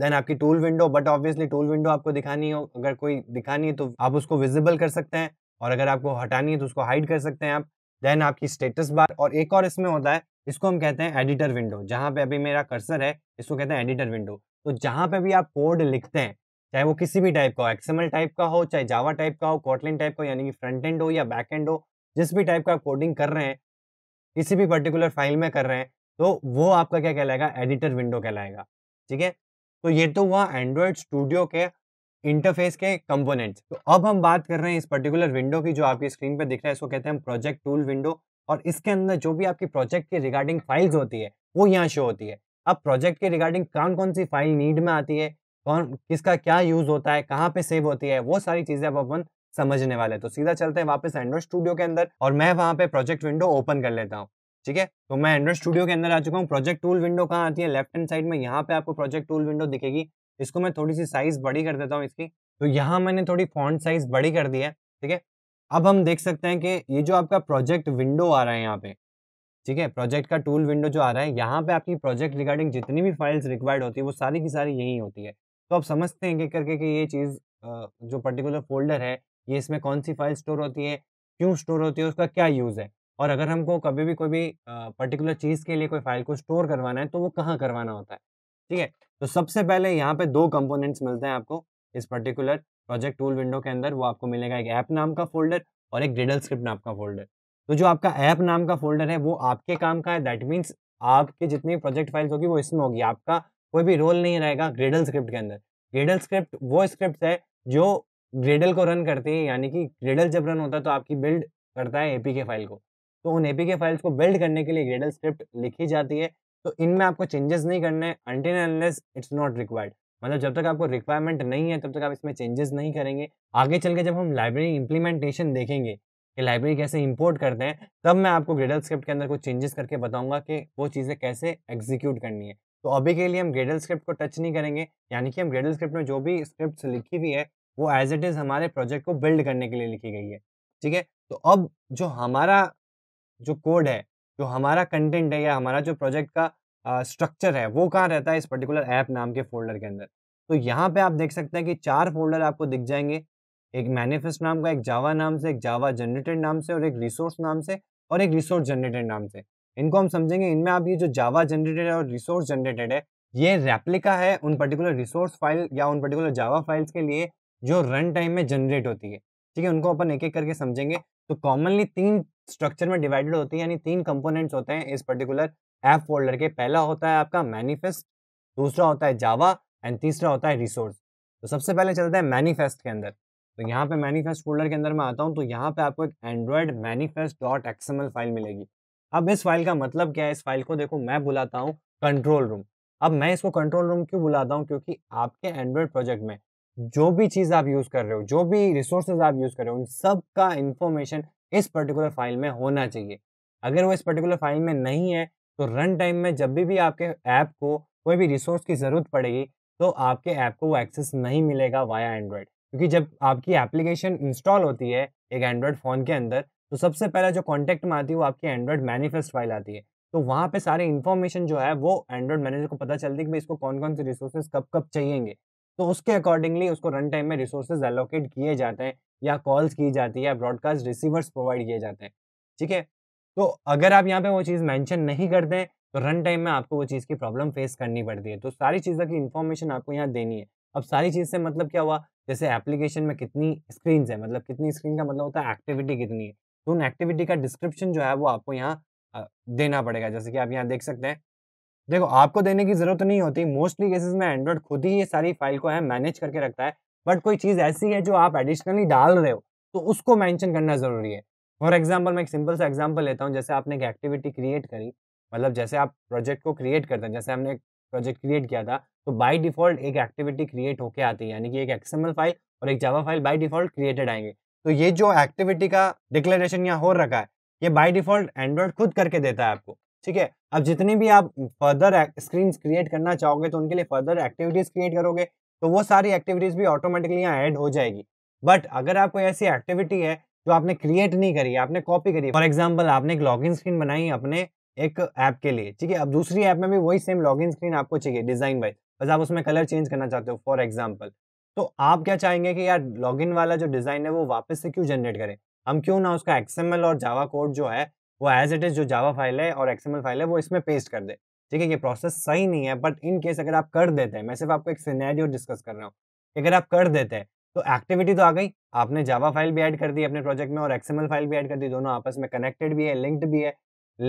देन आपकी tool window but obviously tool window आपको दिखानी हो अगर कोई दिखानी है तो आप उसको विजिबल कर सकते हैं और अगर आपको हटानी है तो उसको हाइड कर सकते हैं आप देन आपकी स्टेटस बार और एक और इसमें होता है इसको हम कहते हैं एडिटर विंडो जहां पे अभी मेरा कर्सर है इसको कहते हैं एडिटर विंडो तो जहां पे भी आप कोड लिखते हैं चाहे वो किसी भी टाइप का हो एक्सएमएल टाइप का हो चाहे जावा टाइप का हो कॉटलिन टाइप का यानी कि फ्रंट एंड हो या बैक एंड हो जिस भी टाइप का आप कोडिंग कर रहे हैं किसी भी पर्टिकुलर फाइल में कर रहे हैं तो वो आपका क्या कहलाएगा एडिटर विंडो कहलाएगा ठीक है तो ये तो हुआ एंड्रॉयड स्टूडियो के इंटरफेस के कंपोनेंट्स तो अब हम बात कर रहे हैं इस पर्टिकुलर विंडो की जो आपकी स्क्रीन पर दिख रहा है इसको कहते हैं प्रोजेक्ट टूल विंडो और इसके अंदर जो भी आपकी प्रोजेक्ट के रिगार्डिंग फाइल्स होती है वो यहाँ शो होती है अब प्रोजेक्ट के रिगार्डिंग कौन कौन सी फाइल नीड में आती है कौन किसका क्या यूज होता है कहाँ पे सेव होती है वो सारी चीजें अब अपन समझने वाले तो सीधा चलते हैं वापस एंड्रॉइड स्टूडियो के अंदर और मैं वहां पे प्रोजेक्ट विंडो ओपन कर लेता हूँ ठीक है तो मैं एंड्रॉइड स्टूडियो के अंदर आ चुका हूँ प्रोजेक्ट टूल विंडो कहाँ आती है लेफ्ट हैंड साइड में यहाँ पे आपको प्रोजेक्ट टूल विंडो दिखेगी इसको मैं थोड़ी सी साइज बड़ी कर देता हूँ इसकी तो यहाँ मैंने थोड़ी फॉन्ट साइज बड़ी कर दी है ठीक है अब हम देख सकते हैं कि ये जो आपका प्रोजेक्ट विंडो आ रहा है यहाँ पे ठीक है प्रोजेक्ट का टूल विंडो जो आ रहा है यहाँ पे आपकी प्रोजेक्ट रिगार्डिंग जितनी भी फाइल्स रिक्वायर्ड होती है वो सारी की सारी यही होती है तो आप समझते हैं एक करके कि ये चीज़ जो पर्टिकुलर फोल्डर है ये इसमें कौन सी फाइल स्टोर होती है क्यों स्टोर होती है उसका क्या यूज़ है और अगर हमको कभी भी कोई भी पर्टिकुलर चीज़ के लिए कोई फाइल को स्टोर करवाना है तो वो कहाँ करवाना होता है ठीक है तो सबसे पहले यहाँ पे दो कंपोनेंट्स मिलते हैं आपको इस पर्टिकुलर प्रोजेक्ट टूल विंडो के अंदर वो आपको मिलेगा एक ऐप नाम का फोल्डर और एक डिडल स्क्रिप्ट नाम का फोल्डर तो जो आपका ऐप नाम का फोल्डर है वो आपके काम का है दैट मीन्स आपके जितनी प्रोजेक्ट फाइल्स होगी वो इसमें होगी आपका कोई भी रोल नहीं रहेगा ग्रेडल स्क्रिप्ट के अंदर ग्रेडल स्क्रिप्ट वो स्क्रिप्ट है जो ग्रेडल को रन करती है यानी कि ग्रेडल जब रन होता है तो आपकी बिल्ड करता है के फाइल को तो उन के फाइल्स को बिल्ड करने के लिए ग्रेडल स्क्रिप्ट लिखी जाती है तो इनमें आपको चेंजेस नहीं करने हैं अनलेस इट्स नॉट रिक्वायर्ड मतलब जब तक आपको रिक्वायरमेंट नहीं है तब तक आप इसमें चेंजेस नहीं करेंगे आगे चल के जब हम लाइब्रेरी इंप्लीमेंटेशन देखेंगे कि लाइब्रेरी कैसे इंपोर्ट करते हैं तब मैं आपको ग्रेडल स्क्रिप्ट के अंदर कुछ चेंजेस करके बताऊंगा कि वो चीज़ें कैसे एग्जीक्यूट करनी है तो अभी के लिए हम ग्रेडल स्क्रिप्ट को टच नहीं करेंगे यानी कि हम ग्रेडल स्क्रिप्ट में जो भी स्क्रिप्ट लिखी हुई है वो एज इट इज़ हमारे प्रोजेक्ट को बिल्ड करने के लिए लिखी गई है ठीक है तो अब जो हमारा जो कोड है जो हमारा कंटेंट है या हमारा जो प्रोजेक्ट का स्ट्रक्चर है वो कहाँ रहता है इस पर्टिकुलर ऐप नाम के फोल्डर के अंदर तो यहाँ पे आप देख सकते हैं कि चार फोल्डर आपको दिख जाएंगे एक मैनिफेस्ट नाम का एक जावा नाम से एक जावा जनरेटेड नाम से और एक रिसोर्स नाम से और एक रिसोर्स जनरेटेड नाम से इनको हम समझेंगे इनमें आप ये जो जावा जनरेटेड है और रिसोर्स जनरेटेड है ये रेप्लिका है उन पर्टिकुलर रिसोर्स फाइल या उन पर्टिकुलर जावा फाइल्स के लिए जो रन टाइम में जनरेट होती है ठीक है उनको अपन एक एक करके समझेंगे तो कॉमनली तीन स्ट्रक्चर में डिवाइडेड होती है यानी तीन कंपोनेंट्स होते हैं इस पर्टिकुलर ऐप फोल्डर के पहला होता है आपका मैनिफेस्ट दूसरा होता है जावा एंड तीसरा होता है रिसोर्स तो सबसे पहले चलता है मैनिफेस्ट के अंदर तो यहाँ पे मैनिफेस्ट फोल्डर के अंदर मैं आता हूँ तो यहाँ पे आपको एक Android manifest dot XML file मिलेगी अब इस फाइल का मतलब क्या है इस फाइल को देखो मैं बुलाता हूँ कंट्रोल रूम अब मैं इसको कंट्रोल रूम क्यों बुलाता हूँ क्योंकि आपके एंड्रॉयड प्रोजेक्ट में जो भी चीज़ आप यूज़ कर रहे हो जो भी रिसोर्सेज आप यूज़ कर रहे हो उन सब का इन्फॉर्मेशन इस पर्टिकुलर फाइल में होना चाहिए अगर वो इस पर्टिकुलर फाइल में नहीं है तो रन टाइम में जब भी भी आपके ऐप को कोई भी रिसोर्स की ज़रूरत पड़ेगी तो आपके ऐप को वो एक्सेस नहीं मिलेगा वाया एंड्रॉयड क्योंकि जब आपकी एप्लीकेशन इंस्टॉल होती है एक एंड्रॉयड फ़ोन के अंदर तो सबसे पहले जो कॉन्टैक्ट में आती है वो आपकी एंड्रॉयड मैनिफेस्ट फाइल आती है तो वहाँ पे सारे इन्फॉर्मेशन जो है वो एंड्रॉयड मैनेजर को पता चलती है कि भाई इसको कौन कौन से रिसोर्सेज कब कब चाहिएंगे तो उसके अकॉर्डिंगली उसको रन टाइम में रिसोर्सेज एलोकेट किए जाते हैं या कॉल्स की जाती है या ब्रॉडकास्ट रिसीवर्स प्रोवाइड किए जाते हैं ठीक है तो अगर आप यहाँ पे वो चीज़ मैंशन नहीं करते हैं तो रन टाइम में आपको वो चीज़ की प्रॉब्लम फेस करनी पड़ती है तो सारी चीज़ों की इन्फॉर्मेशन आपको यहाँ देनी है अब सारी चीज़ से मतलब क्या हुआ जैसे एप्लीकेशन में कितनी स्क्रीन है मतलब कितनी स्क्रीन का मतलब होता है एक्टिविटी कितनी है तो उन एक्टिविटी का डिस्क्रिप्शन जो है वो आपको यहाँ देना पड़ेगा जैसे कि आप यहाँ देख सकते हैं देखो आपको देने की जरूरत तो नहीं होती मोस्टली केसेस में एंड्रॉइड खुद ही ये सारी फाइल को है मैनेज करके रखता है बट कोई चीज़ ऐसी है जो आप एडिशनली डाल रहे हो तो उसको मेंशन करना ज़रूरी है फॉर एग्जाम्पल मैं एक सिंपल सा एग्जाम्पल लेता हूँ जैसे आपने एक एक्टिविटी क्रिएट करी मतलब जैसे आप प्रोजेक्ट को क्रिएट करते हैं जैसे हमने प्रोजेक्ट क्रिएट किया था तो बाय डिफॉल्ट एक एक्टिविटी क्रिएट होके आती है यानी कि एक एक्सएमएल फाइल और एक Java file by default created आएंगे तो ये जो एक्टिविटी का डिक्लेरेशन यहाँ हो रखा है ये बाई डिफॉल्ट एंड्रॉयड खुद करके देता है आपको ठीक है अब जितनी भी आप फर्दर स्क्रीन क्रिएट करना चाहोगे तो उनके लिए फर्दर एक्टिविटीज क्रिएट करोगे तो वो सारी एक्टिविटीज भी ऑटोमेटिकली यहाँ ऐड हो जाएगी बट अगर आपको ऐसी एक्टिविटी है जो आपने क्रिएट नहीं करी आपने कॉपी करी फॉर एग्जाम्पल आपने एक लॉग स्क्रीन बनाई अपने एक ऐप के लिए ठीक है अब दूसरी ऐप में भी वही सेम लॉग स्क्रीन आपको चाहिए डिजाइन वाइज बस आप उसमें कलर चेंज करना चाहते हो फॉर एग्जाम्पल तो आप क्या चाहेंगे कि यार लॉगिन वाला जो डिज़ाइन है वो वापस से क्यों जनरेट करें हम क्यों ना उसका एक्सएमएल और जावा कोड जो है वो एज इट इज़ जो जावा फाइल है और एक्सएमएल फाइल है वो इसमें पेस्ट कर दे ठीक है ये प्रोसेस सही नहीं है बट इन केस अगर आप कर देते हैं मैं सिर्फ आपको एक सिनेरियो डिस्कस कर रहा हूँ अगर आप कर देते हैं तो एक्टिविटी तो आ गई आपने जावा फाइल भी ऐड कर दी अपने प्रोजेक्ट में और एक्सएमएल फाइल भी ऐड कर दी दोनों आपस में कनेक्टेड भी है लिंक्ड भी है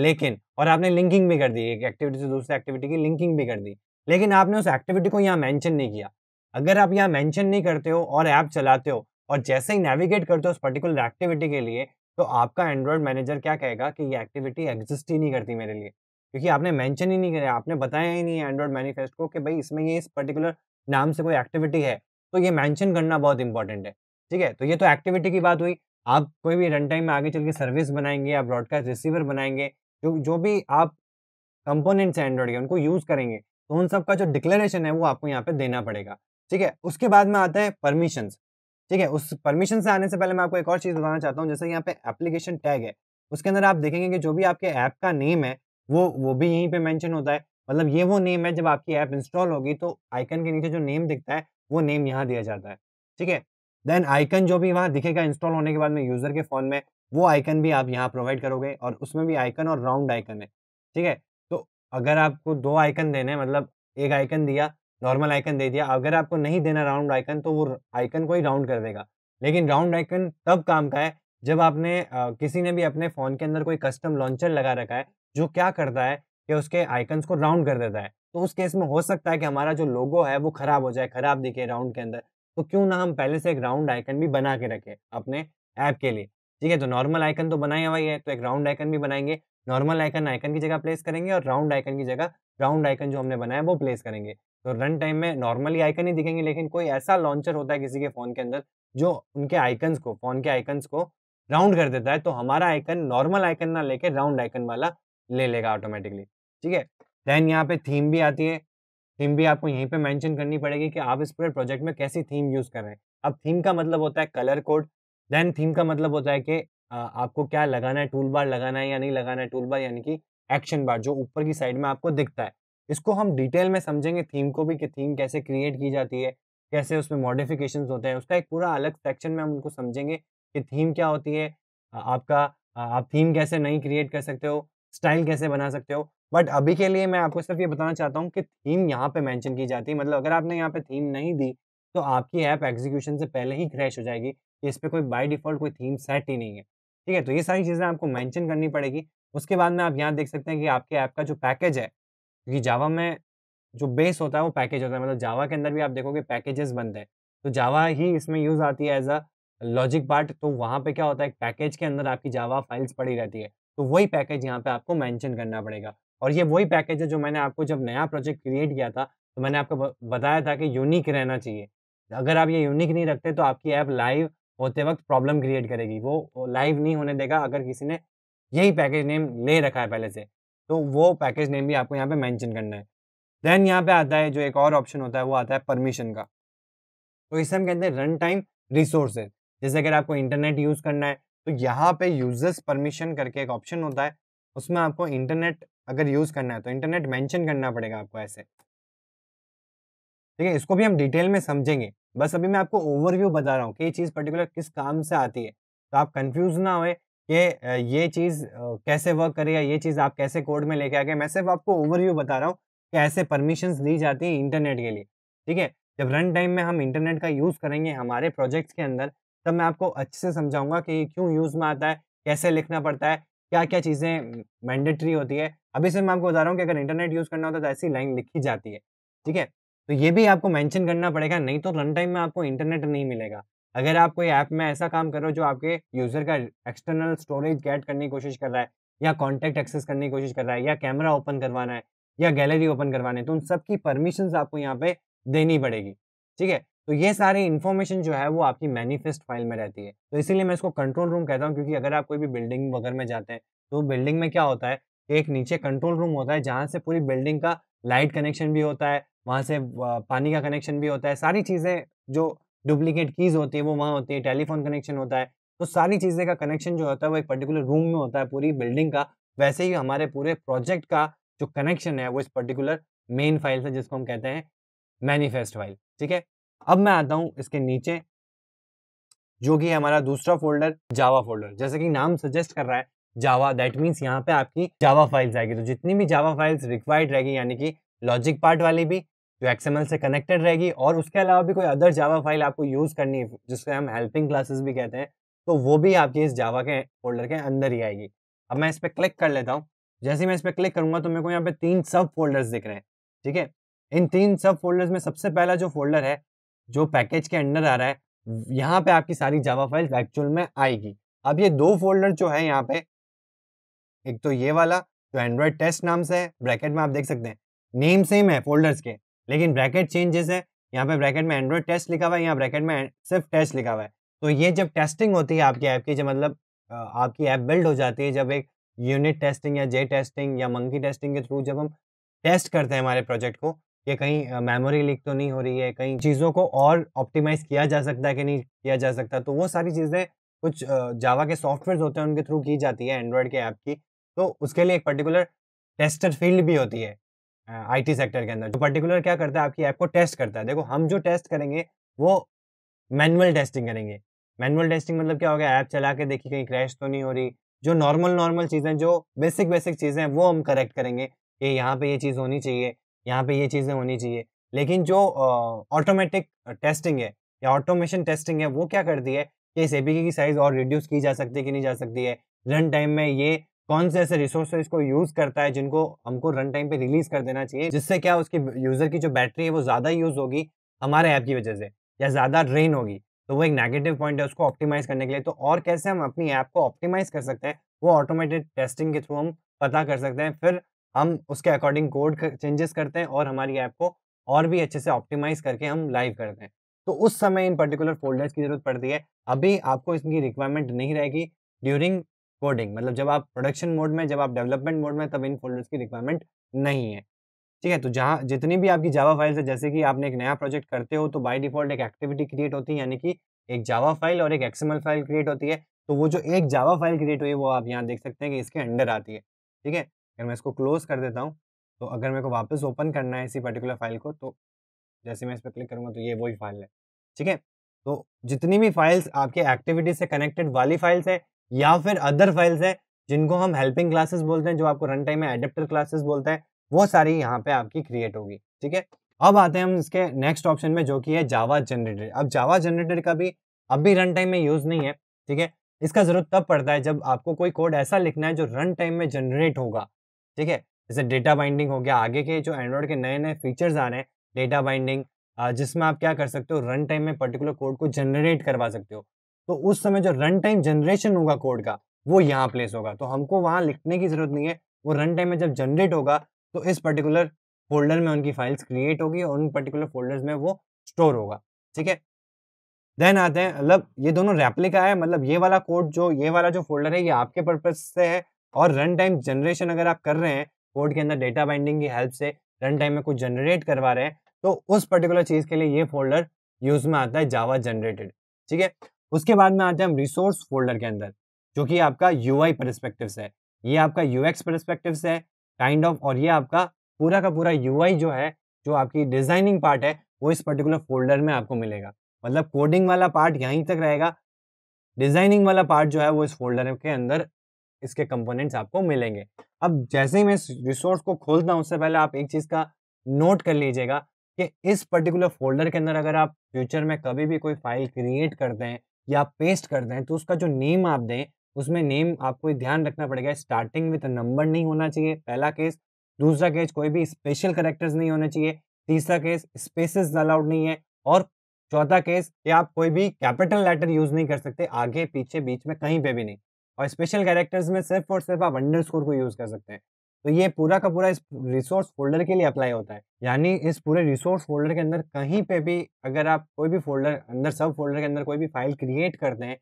लेकिन और आपने लिंकिंग भी कर दी एक एक्टिविटी से दूसरे एक्टिविटी की लिंकिंग भी कर दी लेकिन आपने उस एक्टिविटी को यहाँ मेंशन नहीं किया अगर आप यहाँ मेंशन नहीं करते हो और ऐप चलाते हो और जैसे ही नेविगेट करते हो उस पर्टिकुलर एक्टिविटी के लिए तो आपका एंड्रॉयड मैनेजर क्या कहेगा कि ये एक्टिविटी एग्जिस्ट ही नहीं करती मेरे लिए क्योंकि आपने मेंशन ही नहीं किया आपने बताया ही नहीं एंड्रॉयड मैनिफेस्ट को कि भाई इसमें ये इस पर्टिकुलर नाम से कोई एक्टिविटी है तो ये मेंशन करना बहुत इंपॉर्टेंट है ठीक है तो ये तो एक्टिविटी की बात हुई आप कोई भी रन टाइम में आगे चल के सर्विस बनाएंगे या ब्रॉडकास्ट रिसीवर बनाएंगे जो जो भी आप कंपोनेंट्स हैं एंड्रॉइड के उनको यूज़ करेंगे तो उन सब का जो डिक्लेरेशन है वो आपको यहाँ पे देना पड़ेगा ठीक है उसके बाद में आता है परमिशन ठीक है उस परमिशन से आने से पहले मैं आपको एक और चीज़ बताना चाहता हूँ जैसे यहाँ पे एप्लीकेशन टैग है उसके अंदर आप देखेंगे कि जो भी आपके ऐप का नेम है वो वो भी यहीं पे मेंशन होता है मतलब ये वो नेम है जब आपकी ऐप इंस्टॉल होगी तो आइकन के नीचे जो नेम दिखता है वो नेम यहाँ दिया जाता है ठीक है देन आइकन जो भी वहाँ दिखेगा इंस्टॉल होने के बाद में यूज़र के फ़ोन में वो आइकन भी आप यहाँ प्रोवाइड करोगे और उसमें भी आइकन और राउंड आइकन है ठीक है तो अगर आपको दो आइकन देने मतलब एक आइकन दिया नॉर्मल आइकन दे दिया अगर आपको नहीं देना राउंड आइकन तो वो आइकन को ही राउंड कर देगा लेकिन राउंड आइकन तब काम का है जब आपने आ, किसी ने भी अपने फ़ोन के अंदर कोई कस्टम लॉन्चर लगा रखा है जो क्या करता है कि उसके आइकन्स को राउंड कर देता है तो उस केस में हो सकता है कि हमारा जो लोगो है वो ख़राब हो जाए ख़राब दिखे राउंड के अंदर तो क्यों ना हम पहले से एक राउंड आइकन भी बना के रखें अपने ऐप के लिए ठीक है तो नॉर्मल आइकन तो बनाया हुआ ही है तो एक राउंड आइकन भी बनाएंगे नॉर्मल आइकन आइकन की जगह प्लेस करेंगे और राउंड आइकन की जगह राउंड आइकन जो हमने बनाया वो प्लेस करेंगे तो रन टाइम में नॉर्मली आइकन ही दिखेंगे लेकिन कोई ऐसा लॉन्चर होता है किसी के फ़ोन के अंदर जो उनके आइकन्स को फ़ोन के आइकन्स को राउंड कर देता है तो हमारा आइकन नॉर्मल आइकन ना लेके राउंड आइकन वाला ले लेगा ऑटोमेटिकली ठीक है देन यहाँ पे थीम भी आती है थीम भी आपको यहीं पे मेंशन करनी पड़ेगी कि आप इस पूरे प्रोजेक्ट में कैसी थीम यूज़ कर रहे हैं अब थीम का मतलब होता है कलर कोड देन थीम का मतलब होता है कि आपको क्या लगाना है टूल बार लगाना है या नहीं लगाना है टूल बार यानी कि एक्शन बार जो ऊपर की साइड में आपको दिखता है इसको हम डिटेल में समझेंगे थीम को भी कि थीम कैसे क्रिएट की जाती है कैसे उसमें मॉडिफिकेशन होते हैं उसका एक पूरा अलग सेक्शन में हम उनको समझेंगे कि थीम क्या होती है आपका आप थीम कैसे नहीं क्रिएट कर सकते हो स्टाइल कैसे बना सकते हो बट अभी के लिए मैं आपको सिर्फ ये बताना चाहता हूँ कि थीम यहाँ पे मेंशन की जाती है मतलब अगर आपने यहाँ पे थीम नहीं दी तो आपकी ऐप एग्जीक्यूशन से पहले ही क्रैश हो जाएगी इस पर कोई बाई डिफॉल्ट कोई थीम सेट ही नहीं है ठीक है तो ये सारी चीज़ें आपको मैंशन करनी पड़ेगी उसके बाद में आप यहाँ देख सकते हैं कि आपके ऐप का जो पैकेज है क्योंकि जावा में जो बेस होता है वो पैकेज होता है मतलब जावा के अंदर भी आप देखोगे पैकेजेस बनते हैं तो जावा ही इसमें यूज़ आती है एज अ लॉजिक पार्ट तो वहाँ पे क्या होता है पैकेज के अंदर आपकी जावा फाइल्स पड़ी रहती है तो वही पैकेज यहाँ पे आपको मैंशन करना पड़ेगा और ये वही पैकेज है जो मैंने आपको जब नया प्रोजेक्ट क्रिएट किया था तो मैंने आपको बताया था कि यूनिक रहना चाहिए अगर आप ये यूनिक नहीं रखते तो आपकी ऐप लाइव होते वक्त प्रॉब्लम क्रिएट करेगी वो लाइव नहीं होने देगा अगर किसी ने यही पैकेज नेम ले रखा है पहले से तो वो पैकेज नेम भी आपको यहाँ पे मेंशन करना है देन यहाँ पे आता है जो एक और ऑप्शन होता है वो आता है परमिशन का तो इसे हम कहते हैं रन टाइम रिसोर्सेज जैसे अगर आपको इंटरनेट यूज़ करना है तो यहाँ पे यूजर्स परमिशन करके एक ऑप्शन होता है उसमें आपको इंटरनेट अगर यूज़ करना है तो इंटरनेट मैंशन करना पड़ेगा आपको ऐसे ठीक है इसको भी हम डिटेल में समझेंगे बस अभी मैं आपको ओवरव्यू बता रहा हूँ कि ये चीज़ पर्टिकुलर किस काम से आती है तो आप कंफ्यूज ना होए कि ये चीज़ कैसे वर्क करेगा ये चीज़ आप कैसे कोड में लेके आ गए मैं सिर्फ आपको ओवरव्यू बता रहा हूँ कि ऐसे परमिशंस दी जाती है इंटरनेट के लिए ठीक है जब रन टाइम में हम इंटरनेट का यूज़ करेंगे हमारे प्रोजेक्ट्स के अंदर तब मैं आपको अच्छे से समझाऊंगा कि क्यों यूज़ में आता है कैसे लिखना पड़ता है क्या क्या चीज़ें मैंडेटरी होती है अभी से मैं आपको बता रहा हूँ कि अगर इंटरनेट यूज़ करना होता है तो ऐसी लाइन लिखी जाती है ठीक है तो ये भी आपको मेंशन करना पड़ेगा नहीं तो रन टाइम में आपको इंटरनेट नहीं मिलेगा अगर आप कोई ऐप में ऐसा काम कर रहे हो जो आपके यूज़र का एक्सटर्नल स्टोरेज गेट करने की कोशिश कर रहा है या कॉन्टैक्ट एक्सेस करने की कोशिश कर रहा है या कैमरा ओपन करवाना है या गैलरी ओपन करवाना है तो उन सबकी परमिशन आपको यहाँ पे देनी पड़ेगी ठीक है तो ये सारी इन्फॉर्मेशन जो है वो आपकी मैनिफेस्ट फाइल में रहती है तो इसीलिए मैं इसको कंट्रोल रूम कहता हूँ क्योंकि अगर आप कोई भी बिल्डिंग वगैरह में जाते हैं तो बिल्डिंग में क्या होता है एक नीचे कंट्रोल रूम होता है जहाँ से पूरी बिल्डिंग का लाइट कनेक्शन भी होता है वहाँ से पानी का कनेक्शन भी होता है सारी चीज़ें जो डुप्लीकेट कीज होती है वो वहाँ होती है टेलीफोन कनेक्शन होता है तो सारी चीज़ें का कनेक्शन जो होता है वो एक पर्टिकुलर रूम में होता है पूरी बिल्डिंग का वैसे ही हमारे पूरे प्रोजेक्ट का जो कनेक्शन है वो इस पर्टिकुलर मेन फाइल से जिसको हम कहते हैं मैनिफेस्ट फाइल ठीक है अब मैं आता हूँ इसके नीचे जो कि हमारा दूसरा फोल्डर जावा फोल्डर जैसे कि नाम सजेस्ट कर रहा है जावा दैट मीन्स यहाँ पे आपकी जावा फाइल्स आएगी तो जितनी भी जावा फाइल्स रिक्वायर्ड रहेगी यानी कि लॉजिक पार्ट वाली भी जो एक्सएमएल से कनेक्टेड रहेगी और उसके अलावा भी कोई अदर जावा फाइल आपको यूज़ करनी है जिसको हम हेल्पिंग क्लासेस भी कहते हैं तो वो भी आपकी इस जावा के फोल्डर के अंदर ही आएगी अब मैं इस पर क्लिक कर लेता हूँ जैसे मैं इस पर क्लिक करूँगा तो मेरे को यहाँ पे तीन सब फोल्डर्स दिख रहे हैं ठीक है इन तीन सब फोल्डर्स में सबसे पहला जो फोल्डर है जो पैकेज के अंडर आ रहा है यहाँ पर आपकी सारी जावा फाइल एक्चुअल में आएगी अब ये दो फोल्डर जो है यहाँ पे एक तो ये वाला जो एंड्रॉयड टेस्ट नाम से है ब्रैकेट में आप देख सकते हैं नेम सेम है फोल्डर्स के लेकिन ब्रैकेट चेंजेस है यहाँ पे ब्रैकेट में एंड्रॉयड टेस्ट लिखा हुआ है यहाँ ब्रैकेट में सिर्फ टेस्ट लिखा हुआ है तो ये जब टेस्टिंग होती है आपकी ऐप की जब मतलब आपकी ऐप बिल्ड हो जाती है जब एक यूनिट टेस्टिंग या जे टेस्टिंग या मंकी टेस्टिंग के थ्रू जब हम टेस्ट करते हैं हमारे प्रोजेक्ट को कि कहीं मेमोरी लीक तो नहीं हो रही है कहीं चीज़ों को और ऑप्टिमाइज किया जा सकता है कि नहीं किया जा सकता तो वो सारी चीज़ें कुछ जावा के सॉफ्टवेयर होते हैं उनके थ्रू की जाती है एंड्रॉयड के ऐप की तो उसके लिए एक पर्टिकुलर टेस्टर फील्ड भी होती है आईटी सेक्टर के अंदर जो पर्टिकुलर क्या करता है आपकी ऐप को टेस्ट करता है देखो हम जो टेस्ट करेंगे वो मैनुअल टेस्टिंग करेंगे मैनुअल टेस्टिंग मतलब क्या हो गया ऐप चला के देखिए कहीं क्रैश तो नहीं हो रही जो नॉर्मल नॉर्मल चीज़ें जो बेसिक बेसिक चीज़ें हैं वो हम करेक्ट करेंगे कि यहाँ पे ये चीज़ होनी चाहिए यहाँ पे ये चीज़ें होनी चाहिए लेकिन जो ऑटोमेटिक टेस्टिंग है या ऑटोमेशन टेस्टिंग है वो क्या करती है कि इस की साइज़ और रिड्यूस की जा सकती है कि नहीं जा सकती है रन टाइम में ये कौन से ऐसे रिसोर्स को यूज करता है जिनको हमको रन टाइम पे रिलीज कर देना चाहिए जिससे क्या उसकी यूजर की जो बैटरी है वो ज्यादा यूज होगी हमारे ऐप की वजह से या ज्यादा ड्रेन होगी तो वो एक नेगेटिव पॉइंट है उसको ऑप्टिमाइज करने के लिए तो और कैसे हम अपनी ऐप को ऑप्टिमाइज कर सकते हैं वो ऑटोमेटेड टेस्टिंग के थ्रू हम पता कर सकते हैं फिर हम उसके अकॉर्डिंग कोड चेंजेस करते हैं और हमारी ऐप को और भी अच्छे से ऑप्टिमाइज करके हम लाइव करते हैं तो उस समय इन पर्टिकुलर फोल्डर्स की जरूरत पड़ती है अभी आपको इसकी रिक्वायरमेंट नहीं रहेगी ड्यूरिंग कोडिंग मतलब जब आप प्रोडक्शन मोड में जब आप डेवलपमेंट मोड में तब इन फोल्डर्स की रिक्वायरमेंट नहीं है ठीक है तो जहाँ जितनी भी आपकी जावा फाइल्स है जैसे कि आपने एक नया प्रोजेक्ट करते हो तो बाय डिफॉल्ट एक एक्टिविटी क्रिएट होती है यानी कि एक जावा फाइल और एक एक्सएमएल फाइल क्रिएट होती है तो वो जो एक जावा फाइल क्रिएट हुई है वो आप यहाँ देख सकते हैं कि इसके अंडर आती है ठीक है अगर मैं इसको क्लोज कर देता हूँ तो अगर मेरे को वापस ओपन करना है इसी पर्टिकुलर फाइल को तो जैसे मैं इस पर क्लिक करूँगा तो ये वही फाइल है ठीक है तो जितनी भी फाइल्स आपके एक्टिविटी से कनेक्टेड वाली फाइल्स है या फिर अदर फाइल्स है जिनको हम हेल्पिंग क्लासेस बोलते हैं जो आपको रन टाइम में एडेप्टर क्लासेस बोलता है वो सारी यहाँ पे आपकी क्रिएट होगी ठीक है अब आते हैं हम इसके नेक्स्ट ऑप्शन में जो कि है जावा जनरेटर अब जावा जनरेटर का भी अभी रन टाइम में यूज़ नहीं है ठीक है इसका ज़रूरत तब पड़ता है जब आपको कोई कोड ऐसा लिखना है जो रन टाइम में जनरेट होगा ठीक है जैसे डेटा बाइंडिंग हो गया आगे के जो एंड्रॉयड के नए नए फीचर्स आ रहे हैं डेटा बाइंडिंग जिसमें आप क्या कर सकते हो रन टाइम में पर्टिकुलर कोड को जनरेट करवा सकते हो तो उस समय जो रन टाइम जनरेशन होगा कोड का वो यहाँ प्लेस होगा तो हमको वहाँ लिखने की जरूरत नहीं है वो रन टाइम में जब जनरेट होगा तो इस पर्टिकुलर फोल्डर में उनकी फाइल्स क्रिएट होगी और उन पर्टिकुलर फोल्डर्स में वो स्टोर होगा ठीक है देन आते हैं मतलब ये दोनों रेप्लिका है मतलब ये वाला कोड जो ये वाला जो फोल्डर है ये आपके पर्पज से है और रन टाइम जनरेशन अगर आप कर रहे हैं कोड के अंदर डेटा बाइंडिंग की हेल्प से रन टाइम में कुछ जनरेट करवा रहे हैं तो उस पर्टिकुलर चीज़ के लिए ये फोल्डर यूज में आता है जावा जनरेटेड ठीक है उसके बाद में आते हैं हम रिसोर्स फोल्डर के अंदर जो कि आपका यू आई परस्पेक्टिव है ये आपका यू एक्स परस्पेक्टिव है काइंड ऑफ और ये आपका पूरा का पूरा यू आई जो है जो आपकी डिजाइनिंग पार्ट है वो इस पर्टिकुलर फोल्डर में आपको मिलेगा मतलब कोडिंग वाला पार्ट यहीं तक रहेगा डिजाइनिंग वाला पार्ट जो है वो इस फोल्डर के अंदर इसके कंपोनेंट्स आपको मिलेंगे अब जैसे ही मैं रिसोर्स को खोलता हूँ उससे पहले आप एक चीज़ का नोट कर लीजिएगा कि इस पर्टिकुलर फोल्डर के अंदर अगर आप फ्यूचर में कभी भी कोई फाइल क्रिएट करते हैं या आप पेस्ट कर दें तो उसका जो नेम आप दें उसमें नेम आपको ध्यान रखना पड़ेगा स्टार्टिंग विथ नंबर नहीं होना चाहिए पहला केस दूसरा केस कोई भी स्पेशल करेक्टर्स नहीं होने चाहिए तीसरा केस स्पेसिस अलाउड नहीं है और चौथा केस कि आप कोई भी कैपिटल लेटर यूज नहीं कर सकते आगे पीछे बीच में कहीं पे भी नहीं और स्पेशल कैरेक्टर्स में सिर्फ और सिर्फ आप अंडरस्कोर को यूज कर सकते हैं तो ये पूरा का पूरा इस रिसोर्स फोल्डर के लिए अप्लाई होता है यानी इस पूरे रिसोर्स फोल्डर के अंदर कहीं पे भी अगर आप कोई भी फोल्डर अंदर सब फोल्डर के अंदर कोई भी फाइल क्रिएट करते हैं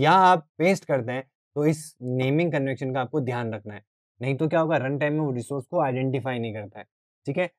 या आप पेस्ट करते हैं तो इस नेमिंग कन्वेक्शन का आपको ध्यान रखना है नहीं तो क्या होगा रन टाइम में वो रिसोर्स को आइडेंटिफाई नहीं करता है ठीक है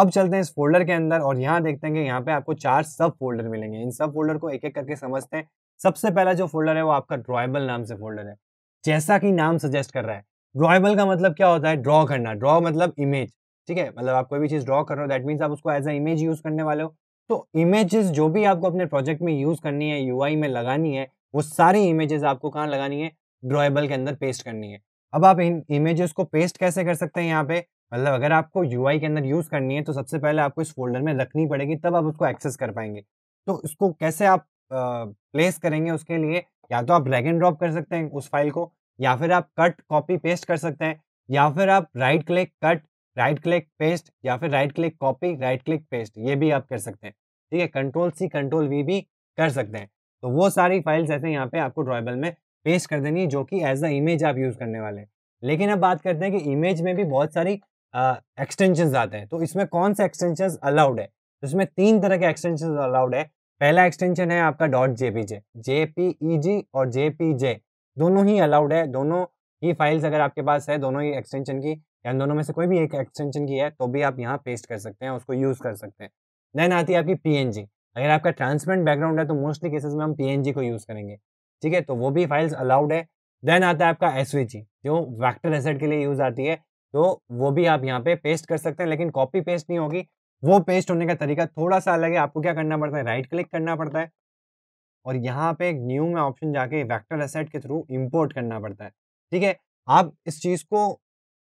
अब चलते हैं इस फोल्डर के अंदर और यहाँ देखते हैं कि यहाँ पे आपको चार सब फोल्डर मिलेंगे इन सब फोल्डर को एक एक करके समझते हैं सबसे पहला जो फोल्डर है वो आपका ड्रॉएबल नाम से फोल्डर है जैसा कि नाम सजेस्ट कर रहा है ड्रॉएबल का मतलब क्या होता है ड्रॉ करना ड्रॉ मतलब इमेज ठीक है मतलब आप कोई भी चीज़ ड्रॉ कर रहे हो दैट मीन्स आप उसको एज अ इमेज यूज़ करने वाले हो तो इमेजेस जो भी आपको अपने प्रोजेक्ट में यूज़ करनी है यू में लगानी है वो सारी इमेजेस आपको कहाँ लगानी है ड्रॉएबल के अंदर पेस्ट करनी है अब आप इन इमेजेस को पेस्ट कैसे कर सकते हैं यहाँ पे मतलब अगर आपको यू के अंदर यूज़ करनी है तो सबसे पहले आपको इस फोल्डर में रखनी पड़ेगी तब आप उसको एक्सेस कर पाएंगे तो इसको कैसे आप प्लेस करेंगे उसके लिए या तो आप ड्रैग एंड ड्रॉप कर सकते हैं उस फाइल को या फिर आप कट कॉपी पेस्ट कर सकते हैं या फिर आप right click cut right click paste या फिर right click copy right click paste ये भी आप कर सकते हैं ठीक है कंट्रोल सी कंट्रोल वी भी कर सकते हैं तो वो सारी फाइल्स ऐसे यहाँ पे आपको ड्राइबल में पेस्ट कर देनी जो कि एज अ इमेज आप यूज़ करने वाले हैं लेकिन अब बात करते हैं कि इमेज में भी बहुत सारी एक्सटेंशन आते हैं तो इसमें कौन से एक्सटेंशन अलाउड है तो इसमें तीन तरह के एक्सटेंशन अलाउड है पहला एक्सटेंशन है आपका डॉट ई जी और जे दोनों ही अलाउड है दोनों ही फाइल्स अगर आपके पास है दोनों ही एक्सटेंशन की या दोनों में से कोई भी एक एक्सटेंशन की है तो भी आप यहाँ पेस्ट कर सकते हैं उसको यूज़ कर सकते हैं देन आती है आपकी पी अगर आपका ट्रांसपेरेंट बैकग्राउंड है तो मोस्टली केसेस में हम पी को यूज़ करेंगे ठीक है तो वो भी फाइल्स अलाउड है देन आता है आपका एस जो वैक्टर एसेट के लिए यूज़ आती है तो वो भी आप यहाँ पे पेस्ट कर सकते हैं लेकिन कॉपी पेस्ट नहीं होगी वो पेस्ट होने का तरीका थोड़ा सा अलग है आपको क्या करना पड़ता है राइट क्लिक करना पड़ता है और यहाँ पे एक न्यू में ऑप्शन जाके वैक्टर एसेट के थ्रू इम्पोर्ट करना पड़ता है ठीक है आप इस चीज़ को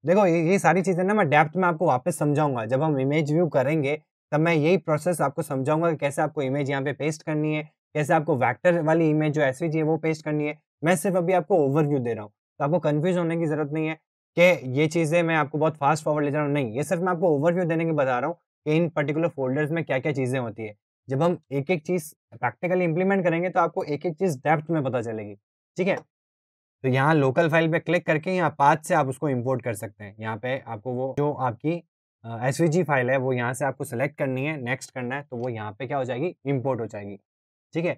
देखो ये, ये सारी चीज़ें ना मैं डेप्थ में आपको वापस समझाऊंगा जब हम इमेज व्यू करेंगे तब मैं यही प्रोसेस आपको समझाऊंगा कि कैसे आपको इमेज यहाँ पे पेस्ट करनी है कैसे आपको वैक्टर वाली इमेज जो एस है वो पेस्ट करनी है मैं सिर्फ अभी आपको ओवरव्यू दे रहा हूँ तो आपको कन्फ्यूज होने की जरूरत नहीं है कि ये चीज़ें मैं आपको बहुत फास्ट फॉरवर्ड ले जा रहा हूँ नहीं ये सिर्फ मैं आपको ओवरव्यू देने के बता रहा हूँ कि इन पर्टिकुलर फोल्डर्स में क्या क्या चीज़ें होती है जब हम एक एक चीज प्रैक्टिकली इंप्लीमेंट करेंगे तो आपको एक एक चीज डेप्थ में पता चलेगी ठीक है तो यहाँ लोकल फाइल पे क्लिक करके यहाँ पाथ से आप उसको इंपोर्ट कर सकते हैं यहाँ पे आपको वो जो आपकी एस uh, फाइल है वो यहाँ से आपको सेलेक्ट करनी है नेक्स्ट करना है तो वो यहाँ पे क्या हो जाएगी इम्पोर्ट हो जाएगी ठीक है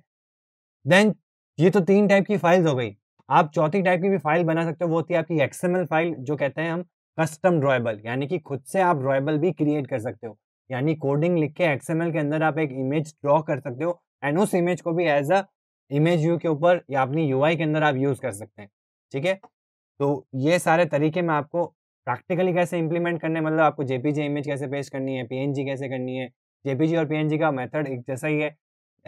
देन ये तो तीन टाइप की फाइल्स हो गई आप चौथी टाइप की भी फाइल बना सकते हो वो होती है आपकी एक्सएमएल फाइल जो कहते हैं हम कस्टम ड्रॉएबल यानी कि खुद से आप ड्रॉएबल भी क्रिएट कर सकते हो यानी कोडिंग लिख के एक्सएमएल के अंदर आप एक इमेज ड्रॉ कर सकते हो एंड उस इमेज को भी एज अ इमेज यू के ऊपर या अपनी यूआई के अंदर आप यूज कर सकते हैं ठीक है तो ये सारे तरीके मैं आपको प्रैक्टिकली कैसे इंप्लीमेंट करने मतलब आपको जेपीजी इमेज कैसे पेश करनी है पीएनजी कैसे करनी है जेपीजी और पीएनजी का मेथड एक जैसा ही है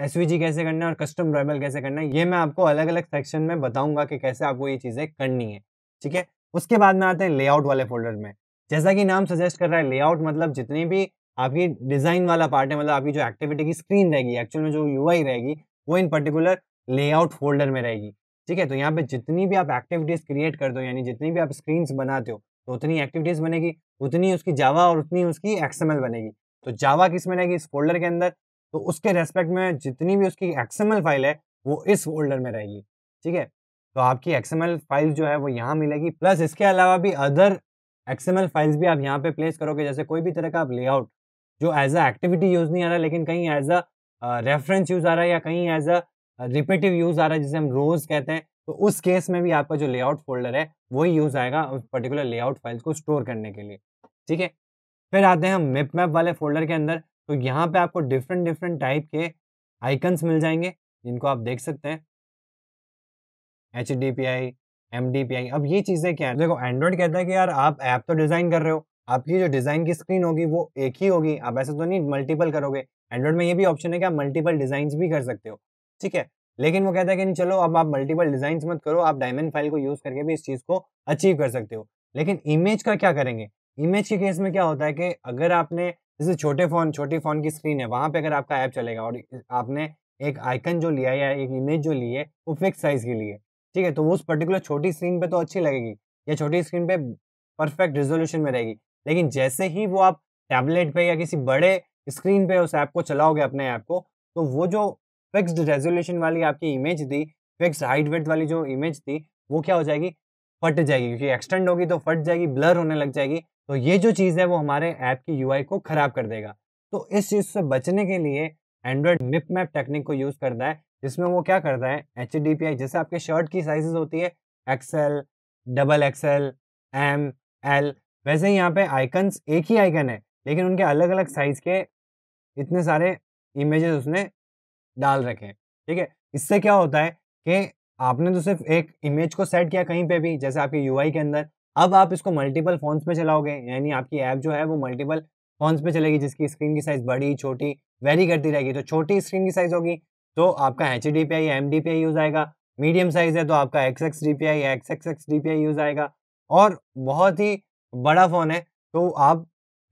एसवीजी कैसे करना है और कस्टम ड्राइवल कैसे करना है ये मैं आपको अलग अलग सेक्शन में बताऊंगा कि कैसे आपको ये चीज़ें करनी है ठीक है उसके बाद में आते हैं लेआउट वाले फोल्डर में जैसा कि नाम सजेस्ट कर रहा है लेआउट मतलब जितनी भी आपकी डिज़ाइन वाला पार्ट है मतलब आपकी जो एक्टिविटी की स्क्रीन रहेगी एक्चुअल में जो यू रहेगी वो इन पर्टिकुलर लेआउट फोल्डर में रहेगी ठीक है तो यहाँ पे जितनी भी आप एक्टिविटीज़ क्रिएट कर दो यानी जितनी भी आप स्क्रीन बनाते हो तो उतनी एक्टिविटीज़ बनेगी उतनी उसकी जावा और उतनी उसकी एक्सएमएल बनेगी तो जावा किस में रहेगी इस फोल्डर के अंदर तो उसके रेस्पेक्ट में जितनी भी उसकी एक्सएमएल फाइल है वो इस फोल्डर में रहेगी ठीक है तो आपकी एक्सएमएल फाइल जो है वो यहाँ मिलेगी प्लस इसके अलावा भी अदर एक्सएमएल फाइल्स भी आप यहाँ पे प्लेस करोगे जैसे कोई भी तरह का आप लेआउट जो एज अ एक्टिविटी यूज नहीं आ रहा लेकिन कहीं एज अ रेफरेंस यूज आ रहा है या कहीं एज अ रिपीटिव यूज आ रहा है जिसे हम रोज कहते हैं तो उस केस में भी आपका जो लेआउट फोल्डर है वही यूज आएगा उस पर्टिकुलर लेआउट फाइल्स को स्टोर करने के लिए ठीक है फिर आते हैं हम मिप मैप वाले फोल्डर के अंदर तो यहाँ पे आपको डिफरेंट डिफरेंट टाइप के आइकन्स मिल जाएंगे जिनको आप देख सकते हैं H D P I M D P I अब ये चीज़ें क्या है देखो एंड्रॉइड कहता है कि यार आप ऐप तो डिज़ाइन कर रहे हो आपकी जो डिज़ाइन की स्क्रीन होगी वो एक ही होगी आप ऐसा तो नहीं मल्टीपल करोगे एंड्रॉइड में ये भी ऑप्शन है कि आप मल्टीपल डिज़ाइन भी कर सकते हो ठीक है लेकिन वो कहता है कि नहीं चलो अब आप मल्टीपल डिज़ाइन मत करो आप डायमंड फाइल को यूज़ करके भी इस चीज़ को अचीव कर सकते हो लेकिन इमेज का क्या करेंगे इमेज के केस में क्या होता है कि अगर आपने जैसे छोटे फ़ोन छोटे फ़ोन की स्क्रीन है वहाँ पे अगर आपका ऐप चलेगा और आपने एक आइकन जो लिया या एक इमेज जो ली है वो फिक्स साइज़ की ली है ठीक है तो वो उस पर्टिकुलर छोटी स्क्रीन पे तो अच्छी लगेगी या छोटी स्क्रीन पे परफेक्ट रिजोल्यूशन में रहेगी लेकिन जैसे ही वो आप टैबलेट पे या किसी बड़े स्क्रीन पे उस ऐप को चलाओगे अपने ऐप को तो वो जो फिक्स्ड रेजोल्यूशन वाली आपकी इमेज थी फिक्सड हाइट वेट वाली जो इमेज थी वो क्या हो जाएगी फट जाएगी क्योंकि एक्सटेंड होगी तो फट जाएगी ब्लर होने लग जाएगी तो ये जो चीज़ है वो हमारे ऐप की यू को ख़राब कर देगा तो इस चीज़ से बचने के लिए एंड्रॉयड मिप मैप टेक्निक को यूज़ करता है जिसमें वो क्या करता है एच जैसे आपके शर्ट की साइजेस होती है XL double XL M L वैसे ही यहाँ पे आइकन्स एक ही आइकन है लेकिन उनके अलग अलग साइज के इतने सारे इमेजेस उसने डाल रखे हैं ठीक है इससे क्या होता है कि आपने तो सिर्फ एक इमेज को सेट किया कहीं पे भी जैसे आपके यूआई के अंदर अब आप इसको मल्टीपल फोन्स में चलाओगे यानी आपकी ऐप जो है वो मल्टीपल फोन्स में चलेगी जिसकी स्क्रीन की साइज़ बड़ी छोटी वेरी करती रहेगी तो छोटी स्क्रीन की साइज़ होगी तो आपका H D P I M D P I use आएगा मीडियम साइज़ है तो आपका X X D P I X X X D P I use आएगा और बहुत ही बड़ा फ़ोन है तो आप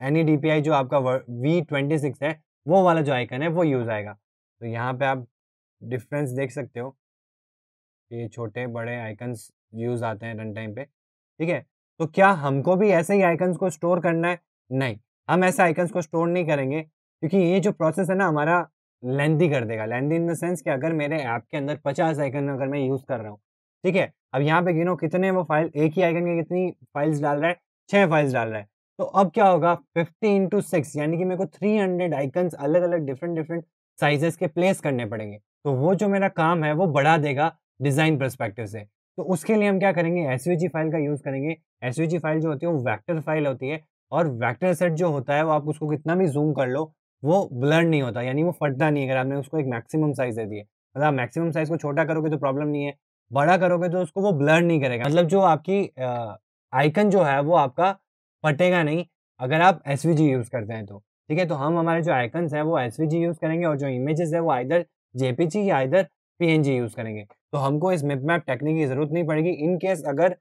एनी डी जो आपका वी ट्वेंटी सिक्स है वो वाला जो आइकन है वो यूज़ आएगा तो यहाँ पे आप डिफरेंस देख सकते हो ये छोटे बड़े आइकन्स यूज़ आते हैं रन टाइम पे ठीक है तो क्या हमको भी ऐसे ही आइकन्स को स्टोर करना है नहीं हम ऐसे आइकन्स को स्टोर नहीं करेंगे क्योंकि ये जो प्रोसेस है ना हमारा लेंदी कर देगा लेंदी इन द सेंस कि अगर मेरे ऐप के अंदर पचास आइकन अगर मैं यूज़ कर रहा हूँ ठीक है अब यहाँ पे गिनो कितने वो फाइल एक ही आइकन के कितनी फाइल्स डाल रहा है छः फाइल्स डाल रहा है तो अब क्या होगा फिफ्टी इंटू सिक्स यानी कि मेरे को थ्री हंड्रेड आइकन्स अलग अलग डिफरेंट डिफरेंट साइजेस के प्लेस करने पड़ेंगे तो वो जो मेरा काम है वो बढ़ा देगा डिज़ाइन परस्पेक्टिव से तो उसके लिए हम क्या करेंगे एस फाइल का यूज़ करेंगे एस फाइल जो होती है वो वैक्टर फाइल होती है और वैक्टर सेट जो होता है वो आप उसको कितना भी जूम कर लो वो ब्लर नहीं होता यानी वो फटता नहीं अगर आपने उसको एक मैक्सिमम साइज दे दी मतलब आप मैक्सिमम साइज को छोटा करोगे तो प्रॉब्लम नहीं है बड़ा करोगे तो उसको वो ब्लर नहीं करेगा मतलब जो आपकी आइकन जो है वो आपका फटेगा नहीं अगर आप एस यूज़ करते हैं तो ठीक है तो हम हमारे जो आइकन्स हैं वो एस यूज़ करेंगे और जो इमेजेस है वो आइधर जेपीजी या इधर पी यूज़ करेंगे तो हमको इस मिप मैप टेक्निक की ज़रूरत नहीं पड़ेगी इन केस अगर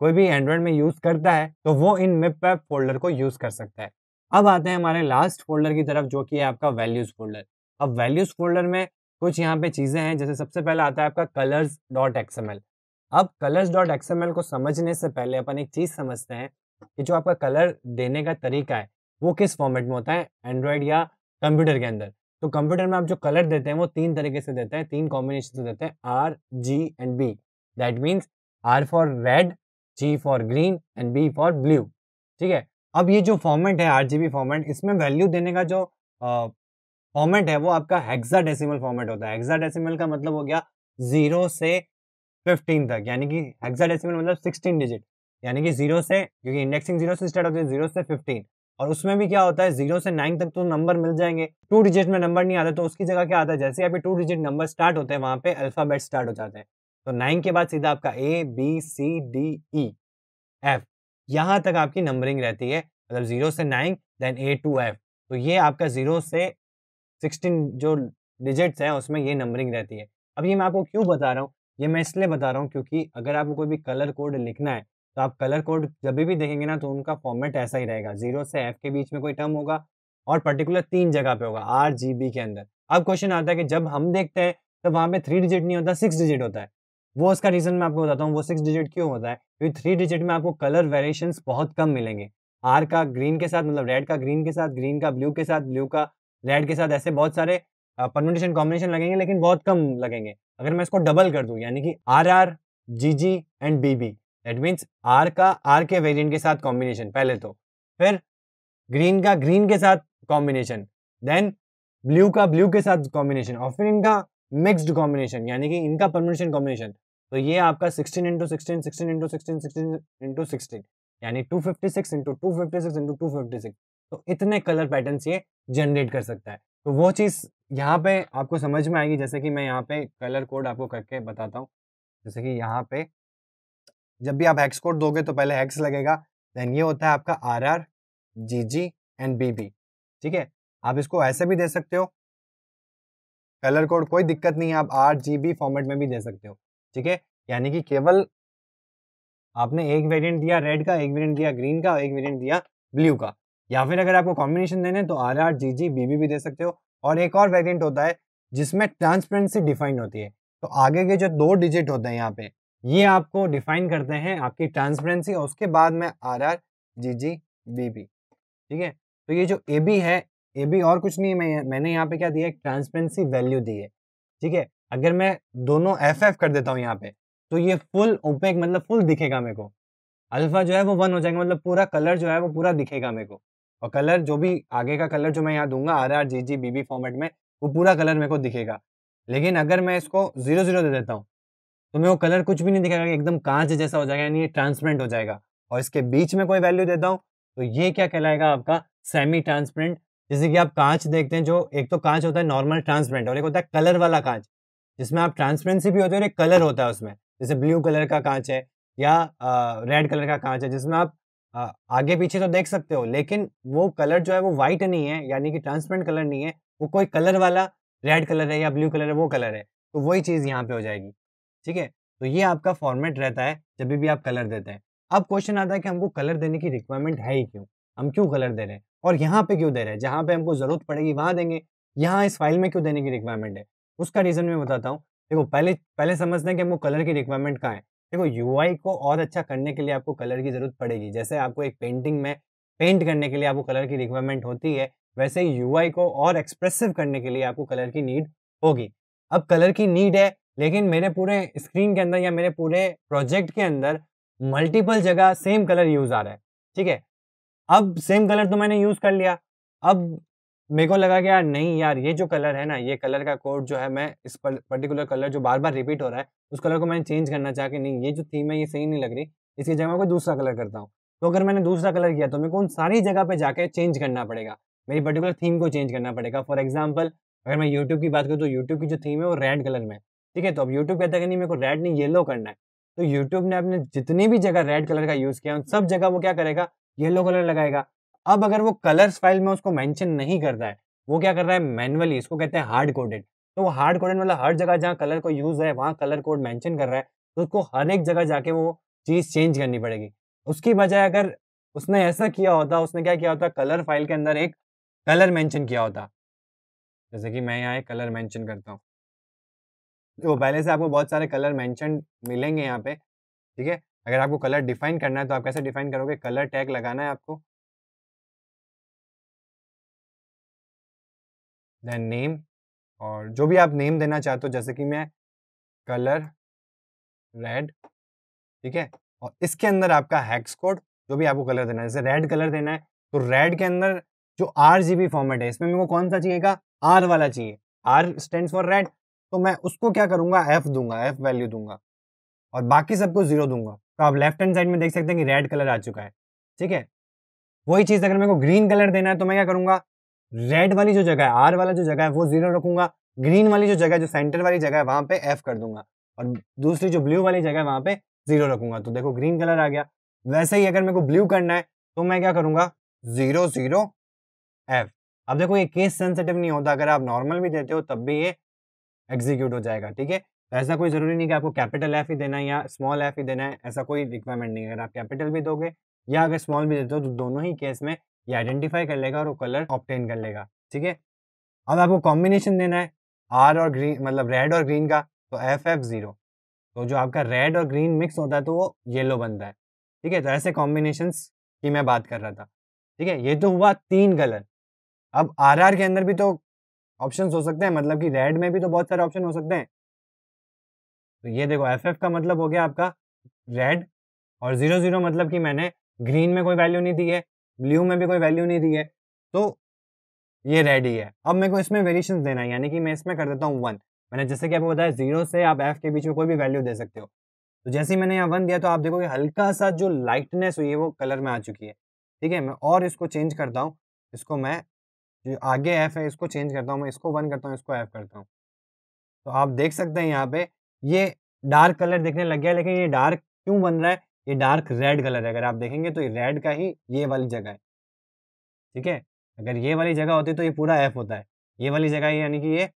कोई भी एंड्रॉयड में यूज़ करता है तो वो इन मिप मैप फोल्डर को यूज़ कर सकता है अब आते हैं हमारे लास्ट फोल्डर की तरफ जो कि है आपका वैल्यूज़ फोल्डर अब वैल्यूज़ फोल्डर में कुछ यहाँ पे चीज़ें हैं जैसे सबसे पहला आता है आपका कलर्स डॉट एक्सएमएल अब कलर्स डॉट एक्सएमएल को समझने से पहले अपन एक चीज़ समझते हैं कि जो आपका कलर देने का तरीका है वो किस फॉर्मेट में होता है एंड्रॉयड या कंप्यूटर के अंदर तो कंप्यूटर में आप जो कलर देते हैं वो तीन तरीके से देते हैं तीन कॉम्बिनेशन से देते हैं R G and B that means R for red G for green and B for blue ठीक है अब ये जो फॉर्मेट है आर फॉर्मेट इसमें वैल्यू देने का जो फॉर्मेट है वो आपका हेक्सा डेसीमल फॉर्मेट होता है हेक्सा डेसीमल का मतलब हो गया जीरो से फिफ्टीन तक यानी कि हेक्साडेसिमल मतलब सिक्सटीन डिजिट यानी कि जीरो से क्योंकि इंडेक्सिंग जीरो से स्टार्ट होती है जीरो से फिफ्टीन और उसमें भी क्या होता है जीरो से नाइन तक तो नंबर मिल जाएंगे टू डिजिट में नंबर नहीं आता तो उसकी जगह क्या आता है जैसे अभी टू डिजिट नंबर स्टार्ट होते हैं वहाँ पे अल्फाबेट स्टार्ट हो जाते हैं तो नाइन के बाद सीधा आपका A B C D E F यहाँ तक आपकी नंबरिंग रहती है मतलब जीरो से nine then A to F तो ये आपका जीरो से सिक्सटीन जो डिजिट्स हैं उसमें ये नंबरिंग रहती है अब ये मैं आपको क्यों बता रहा हूँ ये मैं इसलिए बता रहा हूँ क्योंकि अगर आपको कोई भी कलर कोड लिखना है तो आप कलर कोड जब भी देखेंगे ना तो उनका फॉर्मेट ऐसा ही रहेगा जीरो से एफ के बीच में कोई टर्म होगा और पर्टिकुलर तीन जगह पे होगा आर जी बी के अंदर अब क्वेश्चन आता है कि जब हम देखते हैं तो वहाँ पे थ्री डिजिट नहीं होता सिक्स डिजिट होता है वो उसका रीजन मैं आपको बताता हूँ वो सिक्स डिजिट क्यों होता है क्योंकि थ्री डिजिट में आपको कलर वेरिएशन बहुत कम मिलेंगे आर का ग्रीन के साथ मतलब रेड का ग्रीन के साथ ग्रीन का ब्लू के साथ ब्लू का रेड के साथ ऐसे बहुत सारे परमिटेशन कॉम्बिनेशन लगेंगे लेकिन बहुत कम लगेंगे अगर मैं इसको डबल कर दूं यानी कि R R G G and B B that means R का आर के वेरिएंट के साथ कॉम्बिनेशन पहले तो फिर ग्रीन का ग्रीन के साथ कॉम्बिनेशन देन ब्लू का ब्लू के साथ कॉम्बिनेशन और फिर इनका मिक्सड कॉम्बिनेशन यानी कि इनका परमिशन कॉम्बिनेशन तो ये आपका sixteen into sixteen sixteen into sixteen sixteen into sixteen यानी two fifty six into two fifty six into two fifty six तो इतने कलर पैटर्न ये जनरेट कर सकता है तो वो चीज़ यहाँ पे आपको समझ में आएगी जैसे कि मैं यहाँ पे कलर कोड आपको करके बताता हूँ जैसे कि यहाँ पे जब भी आप हैक्स कोड दोगे तो पहले हैक्स लगेगा देन ये होता है आपका R R G G and B B ठीक है आप इसको ऐसे भी दे सकते हो कलर कोड कोई दिक्कत नहीं है आप आर जी बी फॉर्मेट में भी दे सकते हो ठीक है यानी कि केवल आपने एक वेरिएंट दिया रेड का एक वेरिएंट दिया ग्रीन का एक वेरिएंट दिया ब्लू का या फिर अगर आपको कॉम्बिनेशन देने तो R R G G B B भी दे सकते हो और एक और वेरियंट होता है जिसमें ट्रांसपेरेंसी डिफाइंड होती है तो आगे के जो दो डिजिट होते हैं यहाँ पे ये आपको डिफाइन करते हैं आपकी ट्रांसपेरेंसी और उसके बाद में R R G G B B ठीक है तो ये जो ए बी है ए बी और कुछ नहीं मैं मैंने यहाँ पे क्या दिया है ट्रांसपेरेंसी वैल्यू दी है ठीक है अगर मैं दोनों एफ एफ कर देता हूँ यहाँ पे तो ये फुल ओपेक मतलब फुल दिखेगा मेरे को अल्फा जो है वो वन हो जाएगा मतलब पूरा कलर जो है वो पूरा दिखेगा मेरे को और कलर जो भी आगे का कलर जो मैं यहाँ दूंगा R R G G B B format में वो पूरा कलर मेरे को दिखेगा लेकिन अगर मैं इसको जीरो जीरो दे देता हूँ तो मैं वो कलर कुछ भी नहीं दिखाएगा एकदम कांच जैसा हो जाएगा यानी ये ट्रांसपेरेंट हो जाएगा और इसके बीच में कोई वैल्यू देता हूँ तो ये क्या कहलाएगा आपका सेमी ट्रांसपेरेंट जैसे कि आप कांच देखते हैं जो एक तो कांच होता है नॉर्मल ट्रांसपेरेंट और एक होता है कलर वाला कांच जिसमें आप ट्रांसपेरेंसी भी होती है और एक कलर होता है उसमें जैसे ब्लू कलर का कांच है या रेड कलर का कांच है जिसमें आप आगे पीछे तो देख सकते हो लेकिन वो कलर जो है वो व्हाइट नहीं है यानी कि ट्रांसपेरेंट कलर नहीं है वो कोई कलर वाला रेड कलर है या ब्लू कलर है वो कलर है तो वही चीज़ यहाँ पे हो जाएगी ठीक है तो ये आपका फॉर्मेट रहता है जब भी आप कलर देते हैं अब क्वेश्चन आता है कि हमको कलर देने की रिक्वायरमेंट है ही क्यों हम क्यों कलर दे रहे हैं और यहाँ पे क्यों दे रहे हैं जहाँ पे हमको ज़रूरत पड़ेगी वहाँ देंगे यहाँ इस फाइल में क्यों देने की रिक्वायरमेंट है उसका रीज़न मैं बताता हूँ देखो पहले पहले समझते हैं कि हमको कलर की रिक्वायरमेंट कहाँ है देखो यूआई को और अच्छा करने के लिए आपको कलर की ज़रूरत पड़ेगी जैसे आपको एक पेंटिंग में पेंट करने के लिए आपको कलर की रिक्वायरमेंट होती है वैसे ही यूआई को और एक्सप्रेसिव करने के लिए आपको कलर की नीड होगी अब कलर की नीड है लेकिन मेरे पूरे स्क्रीन के अंदर या मेरे पूरे प्रोजेक्ट के अंदर मल्टीपल जगह सेम कलर यूज़ आ रहा है ठीक है अब सेम कलर तो मैंने यूज़ कर लिया अब मेरे को लगा कि यार नहीं यार ये जो कलर है ना ये कलर का कोड जो है मैं इस पर, पर्टिकुलर कलर जो बार बार रिपीट हो रहा है उस कलर को मैंने चेंज करना चाह कि नहीं ये जो थीम है ये सही नहीं लग रही इसकी जगह मैं कोई दूसरा कलर करता हूँ तो अगर मैंने दूसरा कलर किया तो मेरे को उन सारी जगह पर जाकर चेंज करना पड़ेगा मेरी पर्टिकुलर थीम को चेंज करना पड़ेगा फॉर एग्जाम्पल अगर मैं यूट्यूब की बात करूँ तो यूट्यूब की जो थीम है वो रेड कलर में ठीक है तो अब यूट्यूब कहता है कि नहीं मेरे को रेड नहीं येलो करना है तो यूट्यूब ने अपने जितनी भी जगह रेड कलर का यूज़ किया उन सब जगह वो क्या करेगा येलो कलर लगाएगा अब अगर वो कलर्स फाइल में उसको मेंशन नहीं कर रहा है वो क्या कर रहा है मैनुअली इसको कहते हैं हार्ड कोडेड तो वो हार्ड कोडेड मतलब हर जगह जहाँ कलर को यूज है वहाँ कलर कोड मैंशन कर रहा है तो उसको हर एक जगह जाके वो चीज़ चेंज करनी पड़ेगी उसकी बजाय अगर उसने ऐसा किया होता उसने क्या किया होता कलर फाइल के अंदर एक कलर मेंशन किया होता जैसे कि मैं यहाँ कलर मेंशन करता हूँ तो पहले से आपको बहुत सारे कलर मेंशन मिलेंगे यहाँ पे ठीक है अगर आपको कलर डिफाइन करना है तो आप कैसे डिफाइन करोगे कलर टैग लगाना है आपको देन नेम और जो भी आप नेम देना चाहते हो जैसे कि मैं कलर रेड ठीक है और इसके अंदर आपका हैक्स कोड जो भी आपको कलर देना है जैसे रेड कलर देना है तो रेड के अंदर जो आर जी बी फॉर्मेट है इसमें मेरे को कौन सा चाहिएगा आर वाला चाहिए आर स्टैंड फॉर रेड तो मैं उसको क्या करूंगा एफ दूंगा एफ वैल्यू दूंगा और बाकी सबको जीरो दूंगा तो आप लेफ्ट हैंड साइड में देख सकते हैं कि रेड कलर आ चुका है ठीक है वही चीज़ अगर मेरे को ग्रीन कलर देना है तो मैं क्या करूंगा रेड वाली जो जगह है आर वाला जो जगह है वो जीरो रखूंगा ग्रीन वाली जो जगह जो सेंटर वाली जगह है वहां पे एफ कर दूंगा और दूसरी जो ब्लू वाली जगह है वहां पे जीरो रखूंगा तो देखो ग्रीन कलर आ गया वैसे ही अगर मेरे को ब्लू करना है तो मैं क्या करूंगा जीरो जीरो एफ अब देखो ये केस सेंसिटिव नहीं होता अगर आप नॉर्मल भी देते हो तब भी ये एग्जीक्यूट हो जाएगा ठीक है ऐसा कोई जरूरी नहीं कि आपको कैपिटल एफ ही देना है या स्मॉल एफ ही देना है ऐसा कोई रिक्वायरमेंट नहीं है अगर आप कैपिटल भी दोगे या अगर स्मॉल भी देते हो तो दोनों ही केस में ये आइडेंटिफाई कर लेगा और वो कलर ऑप्टेन कर लेगा ठीक है अब आपको कॉम्बिनेशन देना है आर और ग्रीन मतलब रेड और ग्रीन का तो एफ एफ ज़ीरो तो जो आपका रेड और ग्रीन मिक्स होता है तो वो येलो बनता है ठीक है तो ऐसे कॉम्बिनेशन की मैं बात कर रहा था ठीक है ये तो हुआ तीन कलर अब आर आर के अंदर भी तो ऑप्शन हो सकते हैं मतलब कि रेड में भी तो बहुत सारे ऑप्शन हो सकते हैं तो ये देखो एफ एफ का मतलब हो गया आपका रेड और ज़ीरो ज़ीरो मतलब कि मैंने ग्रीन में कोई वैल्यू नहीं दी है ब्लू में भी कोई वैल्यू नहीं दी है तो ये रेडी है अब मेरे को इसमें वेरिएशन देना है यानी कि मैं इसमें कर देता हूँ वन मैंने जैसे कि आपको बताया जीरो से आप एफ के बीच में कोई भी वैल्यू दे सकते हो तो जैसे ही मैंने यहाँ वन दिया तो आप देखोगे हल्का सा जो लाइटनेस हुई है वो कलर में आ चुकी है ठीक है मैं और इसको चेंज करता हूँ इसको मैं जो आगे एफ है इसको चेंज करता हूँ मैं इसको वन करता हूँ इसको एफ करता हूँ तो आप देख सकते हैं यहाँ पे ये डार्क कलर दिखने लग गया लेकिन ये डार्क क्यों बन रहा है ये डार्क रेड कलर है अगर आप देखेंगे तो ये रेड का ही ये वाली जगह है ठीक है अगर ये वाली जगह होती तो ये पूरा एफ होता है ये वाली जगह यानी कि ये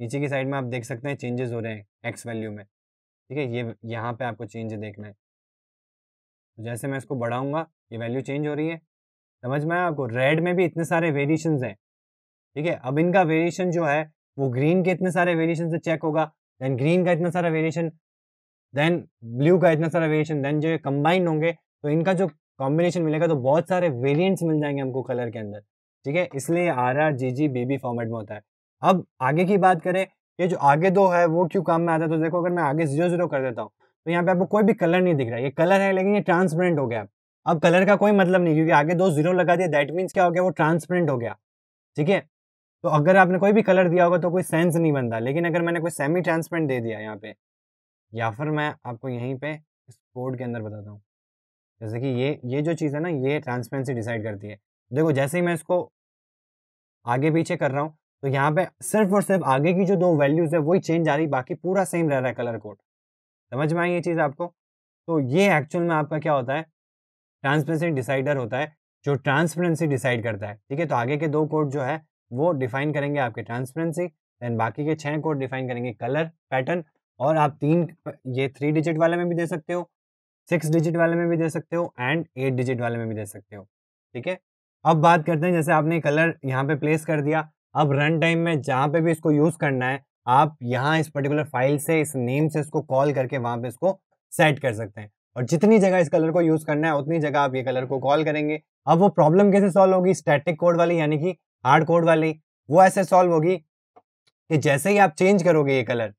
नीचे की साइड में आप देख सकते हैं चेंजेस हो रहे हैं एक्स वैल्यू में ठीक है ये यहाँ पे आपको चेंज देखना है तो जैसे मैं इसको बढ़ाऊंगा ये वैल्यू चेंज हो रही है समझ में आपको रेड में भी इतने सारे वेरिएशन हैं ठीक है अब इनका वेरिएशन जो है वो ग्रीन के इतने सारे वेरिएशन से चेक होगा देन ग्रीन का इतना सारा वेरिएशन देन ब्लू का इतना सारा वेरिएशन देन जो ये कंबाइन होंगे तो इनका जो कॉम्बिनेशन मिलेगा तो बहुत सारे वेरिएंट्स मिल जाएंगे हमको कलर के अंदर ठीक है इसलिए R R G G B B format में होता है अब आगे की बात करें ये जो आगे दो है वो क्यों काम में आता है तो देखो अगर मैं आगे जीरो जीरो कर देता हूँ तो यहाँ पे आपको कोई भी कलर नहीं दिख रहा है ये कलर है लेकिन ये ट्रांसपेरेंट हो गया अब कलर का कोई मतलब नहीं क्योंकि आगे दो जीरो लगा दिया दैट मीन्स क्या हो गया वो ट्रांसपेरेंट हो गया ठीक है तो अगर आपने कोई भी कलर दिया होगा तो कोई सेंस नहीं बनता लेकिन अगर मैंने कोई सेमी ट्रांसपेरेंट दे दिया यहाँ पे या फिर मैं आपको यहीं पे इस कोड के अंदर बताता हूँ जैसे कि ये ये जो चीज़ है ना ये ट्रांसपेरेंसी डिसाइड करती है देखो जैसे ही मैं इसको आगे पीछे कर रहा हूँ तो यहाँ पे सिर्फ और सिर्फ आगे की जो दो वैल्यूज़ है वही चेंज आ रही बाकी पूरा सेम रह रहा है कलर कोड समझ में आई ये चीज़ आपको तो ये एक्चुअल में आपका क्या होता है ट्रांसपेरेंसी डिसाइडर होता है जो ट्रांसपेरेंसी डिसाइड करता है ठीक है तो आगे के दो कोड जो है वो डिफाइन करेंगे आपके ट्रांसपेरेंसी देन बाकी के छः कोड डिफाइन करेंगे कलर पैटर्न और आप तीन ये थ्री डिजिट वाले में भी दे सकते हो सिक्स डिजिट वाले में भी दे सकते हो एंड एट डिजिट वाले में भी दे सकते हो ठीक है अब बात करते हैं जैसे आपने कलर यहाँ पे प्लेस कर दिया अब रन टाइम में जहाँ पे भी इसको यूज़ करना है आप यहाँ इस पर्टिकुलर फाइल से इस नेम से इसको कॉल करके वहाँ पे इसको सेट कर सकते हैं और जितनी जगह इस कलर को यूज़ करना है उतनी जगह आप ये कलर को कॉल करेंगे अब वो प्रॉब्लम कैसे सॉल्व होगी स्टैटिक कोड वाली यानी कि हार्ड कोड वाली वो ऐसे सॉल्व होगी कि जैसे ही आप चेंज करोगे ये कलर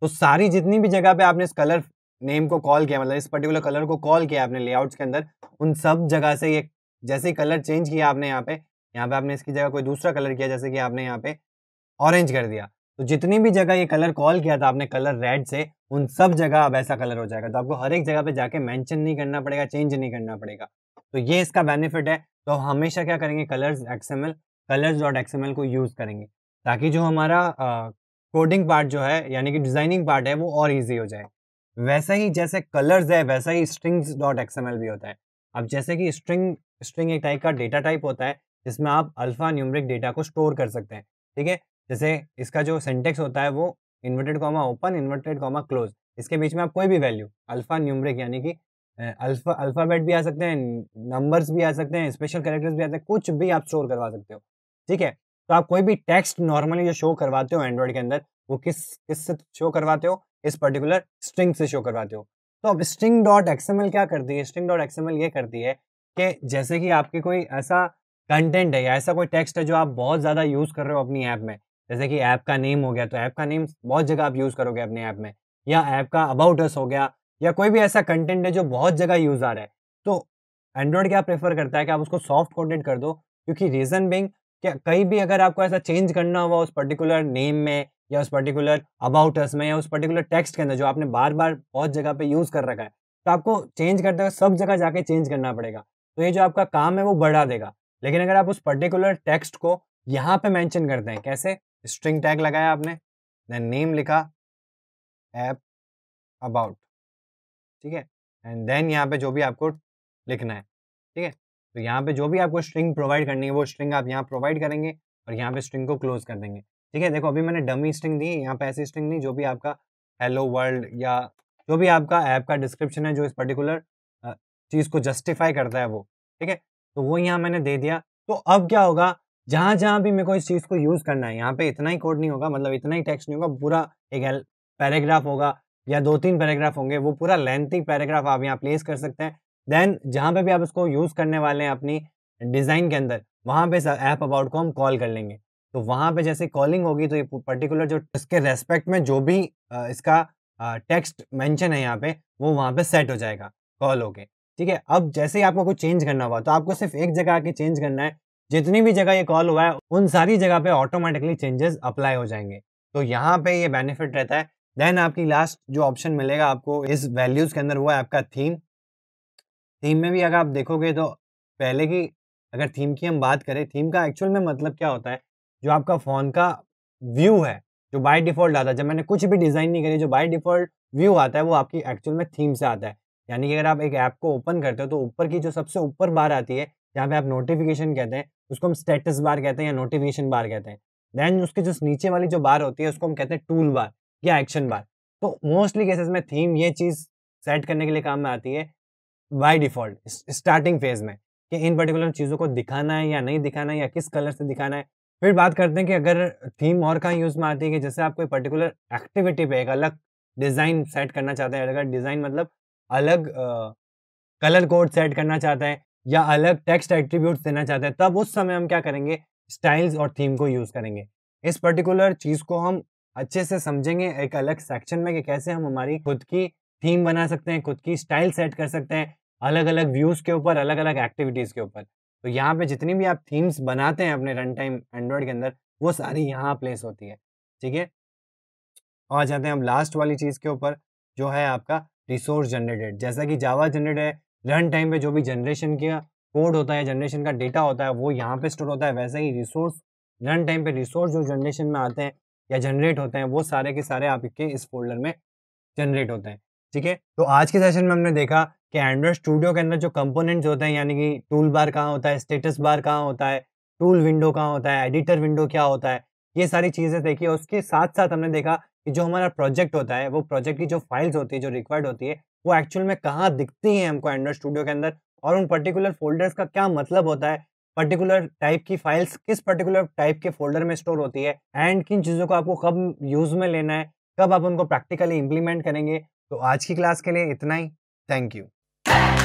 तो सारी जितनी भी जगह पे आपने इस कलर नेम को कॉल किया मतलब इस पर्टिकुलर कलर को कॉल किया आपने लेआउट्स के अंदर उन सब जगह से ये जैसे कलर चेंज किया आपने यहाँ पे यहाँ पे आपने इसकी जगह कोई दूसरा कलर किया जैसे कि आपने यहाँ पे ऑरेंज कर दिया तो जितनी भी जगह ये कलर कॉल किया था आपने कलर रेड से उन सब जगह अब ऐसा कलर हो जाएगा तो आपको हर एक जगह पे जाके मेंशन नहीं करना पड़ेगा चेंज नहीं करना पड़ेगा तो ये इसका बेनिफिट है तो हमेशा क्या करेंगे colours XML colours dot XML को यूज़ करेंगे ताकि जो हमारा कोडिंग पार्ट जो है यानी कि डिजाइनिंग पार्ट है वो और ईजी हो जाए वैसा ही जैसे कलर्स है वैसा ही स्ट्रिंग्स डॉट एक्सएमएल भी होता है अब जैसे कि स्ट्रिंग स्ट्रिंग एक टाइप का डेटा टाइप होता है जिसमें आप अल्फा न्यूमरिक डेटा को स्टोर कर सकते हैं ठीक है जैसे इसका जो सेंटेक्स होता है वो inverted comma open inverted comma close इसके बीच में आप कोई भी वैल्यू अल्फा न्यूमरिक यानी कि अल्फा अल्फ़ाबेट भी आ सकते हैं नंबर्स भी आ सकते हैं स्पेशल कैरेक्टर्स भी आ सकते हैं कुछ भी आप स्टोर करवा सकते हो ठीक है तो आप कोई भी टेक्स्ट नॉर्मली जो शो करवाते हो एंड्रॉयड के अंदर वो किस किस से शो करवाते हो इस पर्टिकुलर स्ट्रिंग से शो करवाते हो तो अब स्ट्रिंग डॉट एक्सएमएल क्या करती है स्ट्रिंग डॉट एक्सएमएल ये करती है कि जैसे कि आपके कोई ऐसा कंटेंट है या ऐसा कोई टेक्स्ट है जो आप बहुत ज़्यादा यूज़ कर रहे हो अपनी ऐप में जैसे कि ऐप का नेम हो गया तो ऐप का नेम बहुत जगह आप यूज़ करोगे अपने ऐप में या ऐप का अबाउट अस हो गया या कोई भी ऐसा कंटेंट है जो बहुत जगह यूज़ आ रहा है तो एंड्रॉयड क्या प्रेफर करता है कि आप उसको सॉफ्ट कोडेड कर दो क्योंकि रीज़न बिंग क्या कहीं भी अगर आपको ऐसा चेंज करना हुआ उस पर्टिकुलर नेम में या उस पर्टिकुलर अस में या उस पर्टिकुलर टेक्स्ट के अंदर जो आपने बार बार बहुत जगह पे यूज़ कर रखा है तो आपको चेंज करते हुए सब जगह जाके चेंज करना पड़ेगा तो ये जो आपका काम है वो बढ़ा देगा लेकिन अगर आप उस पर्टिकुलर टेक्स्ट को यहाँ पे मैंशन करते हैं कैसे स्ट्रिंग टैग लगाया आपने देन नेम लिखा एप अबाउट ठीक है एंड देन यहाँ पे जो भी आपको लिखना है ठीक है तो यहाँ पे जो भी आपको स्ट्रिंग प्रोवाइड करनी है वो स्ट्रिंग आप यहाँ प्रोवाइड करेंगे और यहाँ पे स्ट्रिंग को क्लोज कर देंगे ठीक है देखो अभी मैंने डमी स्ट्रिंग दी यहाँ पे ऐसी स्ट्रिंग नहीं जो भी आपका हेलो वर्ल्ड या जो भी आपका ऐप का डिस्क्रिप्शन है जो इस पर्टिकुलर चीज़ को जस्टिफाई करता है वो ठीक है तो वो यहाँ मैंने दे दिया तो अब क्या होगा जहाँ जहाँ भी मेरे को इस चीज़ को यूज़ करना है यहाँ पे इतना ही कोड नहीं होगा मतलब इतना ही टेक्स्ट नहीं होगा पूरा एक पैराग्राफ होगा या दो तीन पैराग्राफ होंगे वो पूरा लेंथी पैराग्राफ आप यहाँ प्लेस कर सकते हैं देन जहाँ पे भी आप इसको यूज़ करने वाले हैं अपनी डिज़ाइन के अंदर वहाँ पे ऐप अबाउट को हम कॉल कर लेंगे तो वहाँ पे जैसे कॉलिंग होगी तो ये पर्टिकुलर जो इसके रेस्पेक्ट में जो भी इसका टेक्स्ट मेंशन है यहाँ पे वो वहाँ पे सेट हो जाएगा कॉल होके ठीक है अब जैसे ही आपको कुछ चेंज करना हुआ तो आपको सिर्फ एक जगह आके चेंज करना है जितनी भी जगह ये कॉल हुआ है उन सारी जगह पे ऑटोमेटिकली चेंजेस अप्लाई हो जाएंगे तो यहाँ पे ये बेनिफिट रहता है देन आपकी लास्ट जो ऑप्शन मिलेगा आपको इस वैल्यूज के अंदर हुआ है आपका थीम थीम में भी अगर आप देखोगे तो पहले की अगर थीम की हम बात करें थीम का एक्चुअल में मतलब क्या होता है जो आपका फ़ोन का व्यू है जो बाय डिफ़ॉल्ट आता है जब मैंने कुछ भी डिज़ाइन नहीं करी जो बाय डिफ़ॉल्ट व्यू आता है वो आपकी एक्चुअल में थीम से आता है यानी कि अगर आप एक ऐप को ओपन करते हो तो ऊपर की जो सबसे ऊपर बार आती है जहाँ पे आप नोटिफिकेशन कहते हैं उसको हम स्टेटस बार कहते हैं या नोटिफिकेशन बार कहते हैं देन उसके जो नीचे वाली जो बार होती है उसको हम कहते हैं टूल बार या एक्शन बार तो मोस्टली केसेस में थीम ये चीज़ सेट करने के लिए काम में आती है बाय डिफॉल्ट स्टार्टिंग फेज में कि इन पर्टिकुलर चीज़ों को दिखाना है या नहीं दिखाना है या किस कलर से दिखाना है फिर बात करते हैं कि अगर थीम और कहाँ यूज़ में आती है कि जैसे आप कोई पर्टिकुलर एक्टिविटी पे एक अलग डिज़ाइन सेट करना चाहते हैं अगर डिज़ाइन मतलब अलग कलर कोड सेट करना चाहते हैं या अलग टेक्स्ट एट्रीब्यूट देना चाहते हैं तब उस समय हम क्या करेंगे स्टाइल्स और थीम को यूज़ करेंगे इस पर्टिकुलर चीज़ को हम अच्छे से समझेंगे एक अलग सेक्शन में कि कैसे हम हमारी खुद की थीम बना सकते हैं खुद की स्टाइल सेट कर सकते हैं अलग अलग व्यूज़ के ऊपर अलग अलग एक्टिविटीज़ के ऊपर तो यहाँ पे जितनी भी आप थीम्स बनाते हैं अपने रन टाइम एंड्रॉयड के अंदर वो सारी यहाँ प्लेस होती है ठीक है और जाते हैं हम लास्ट वाली चीज़ के ऊपर जो है आपका रिसोर्स जनरेटेड जैसा कि जावा जनरेट है रन टाइम पे जो भी जनरेशन का कोड होता है जनरेशन का डेटा होता है वो यहाँ पे स्टोर होता है वैसे ही रिसोर्स रन टाइम पे रिसोर्स जो जनरेशन में आते हैं या जनरेट होते हैं वो सारे के सारे आपके इस फोल्डर में जनरेट होते हैं ठीक है तो आज के सेशन में हमने देखा कि एंड्रॉइड स्टूडियो के अंदर जो कंपोनेंट्स होते हैं यानी कि टूल बार कहाँ होता है स्टेटस बार कहाँ होता है टूल विंडो कहाँ होता है एडिटर विंडो क्या होता है ये सारी चीज़ें देखी और उसके साथ साथ हमने देखा कि जो हमारा प्रोजेक्ट होता है वो प्रोजेक्ट की जो फाइल्स होती है जो रिक्वायर्ड होती है वो एक्चुअल में कहाँ दिखती हैं हमको एंड्रॉइड स्टूडियो के अंदर और उन पर्टिकुलर फोल्डर्स का क्या मतलब होता है पर्टिकुलर टाइप की फाइल्स किस पर्टिकुलर टाइप के फोल्डर में स्टोर होती है एंड किन चीज़ों को आपको कब यूज़ में लेना है कब आप उनको प्रैक्टिकली इंप्लीमेंट करेंगे तो आज की क्लास के लिए इतना ही थैंक यू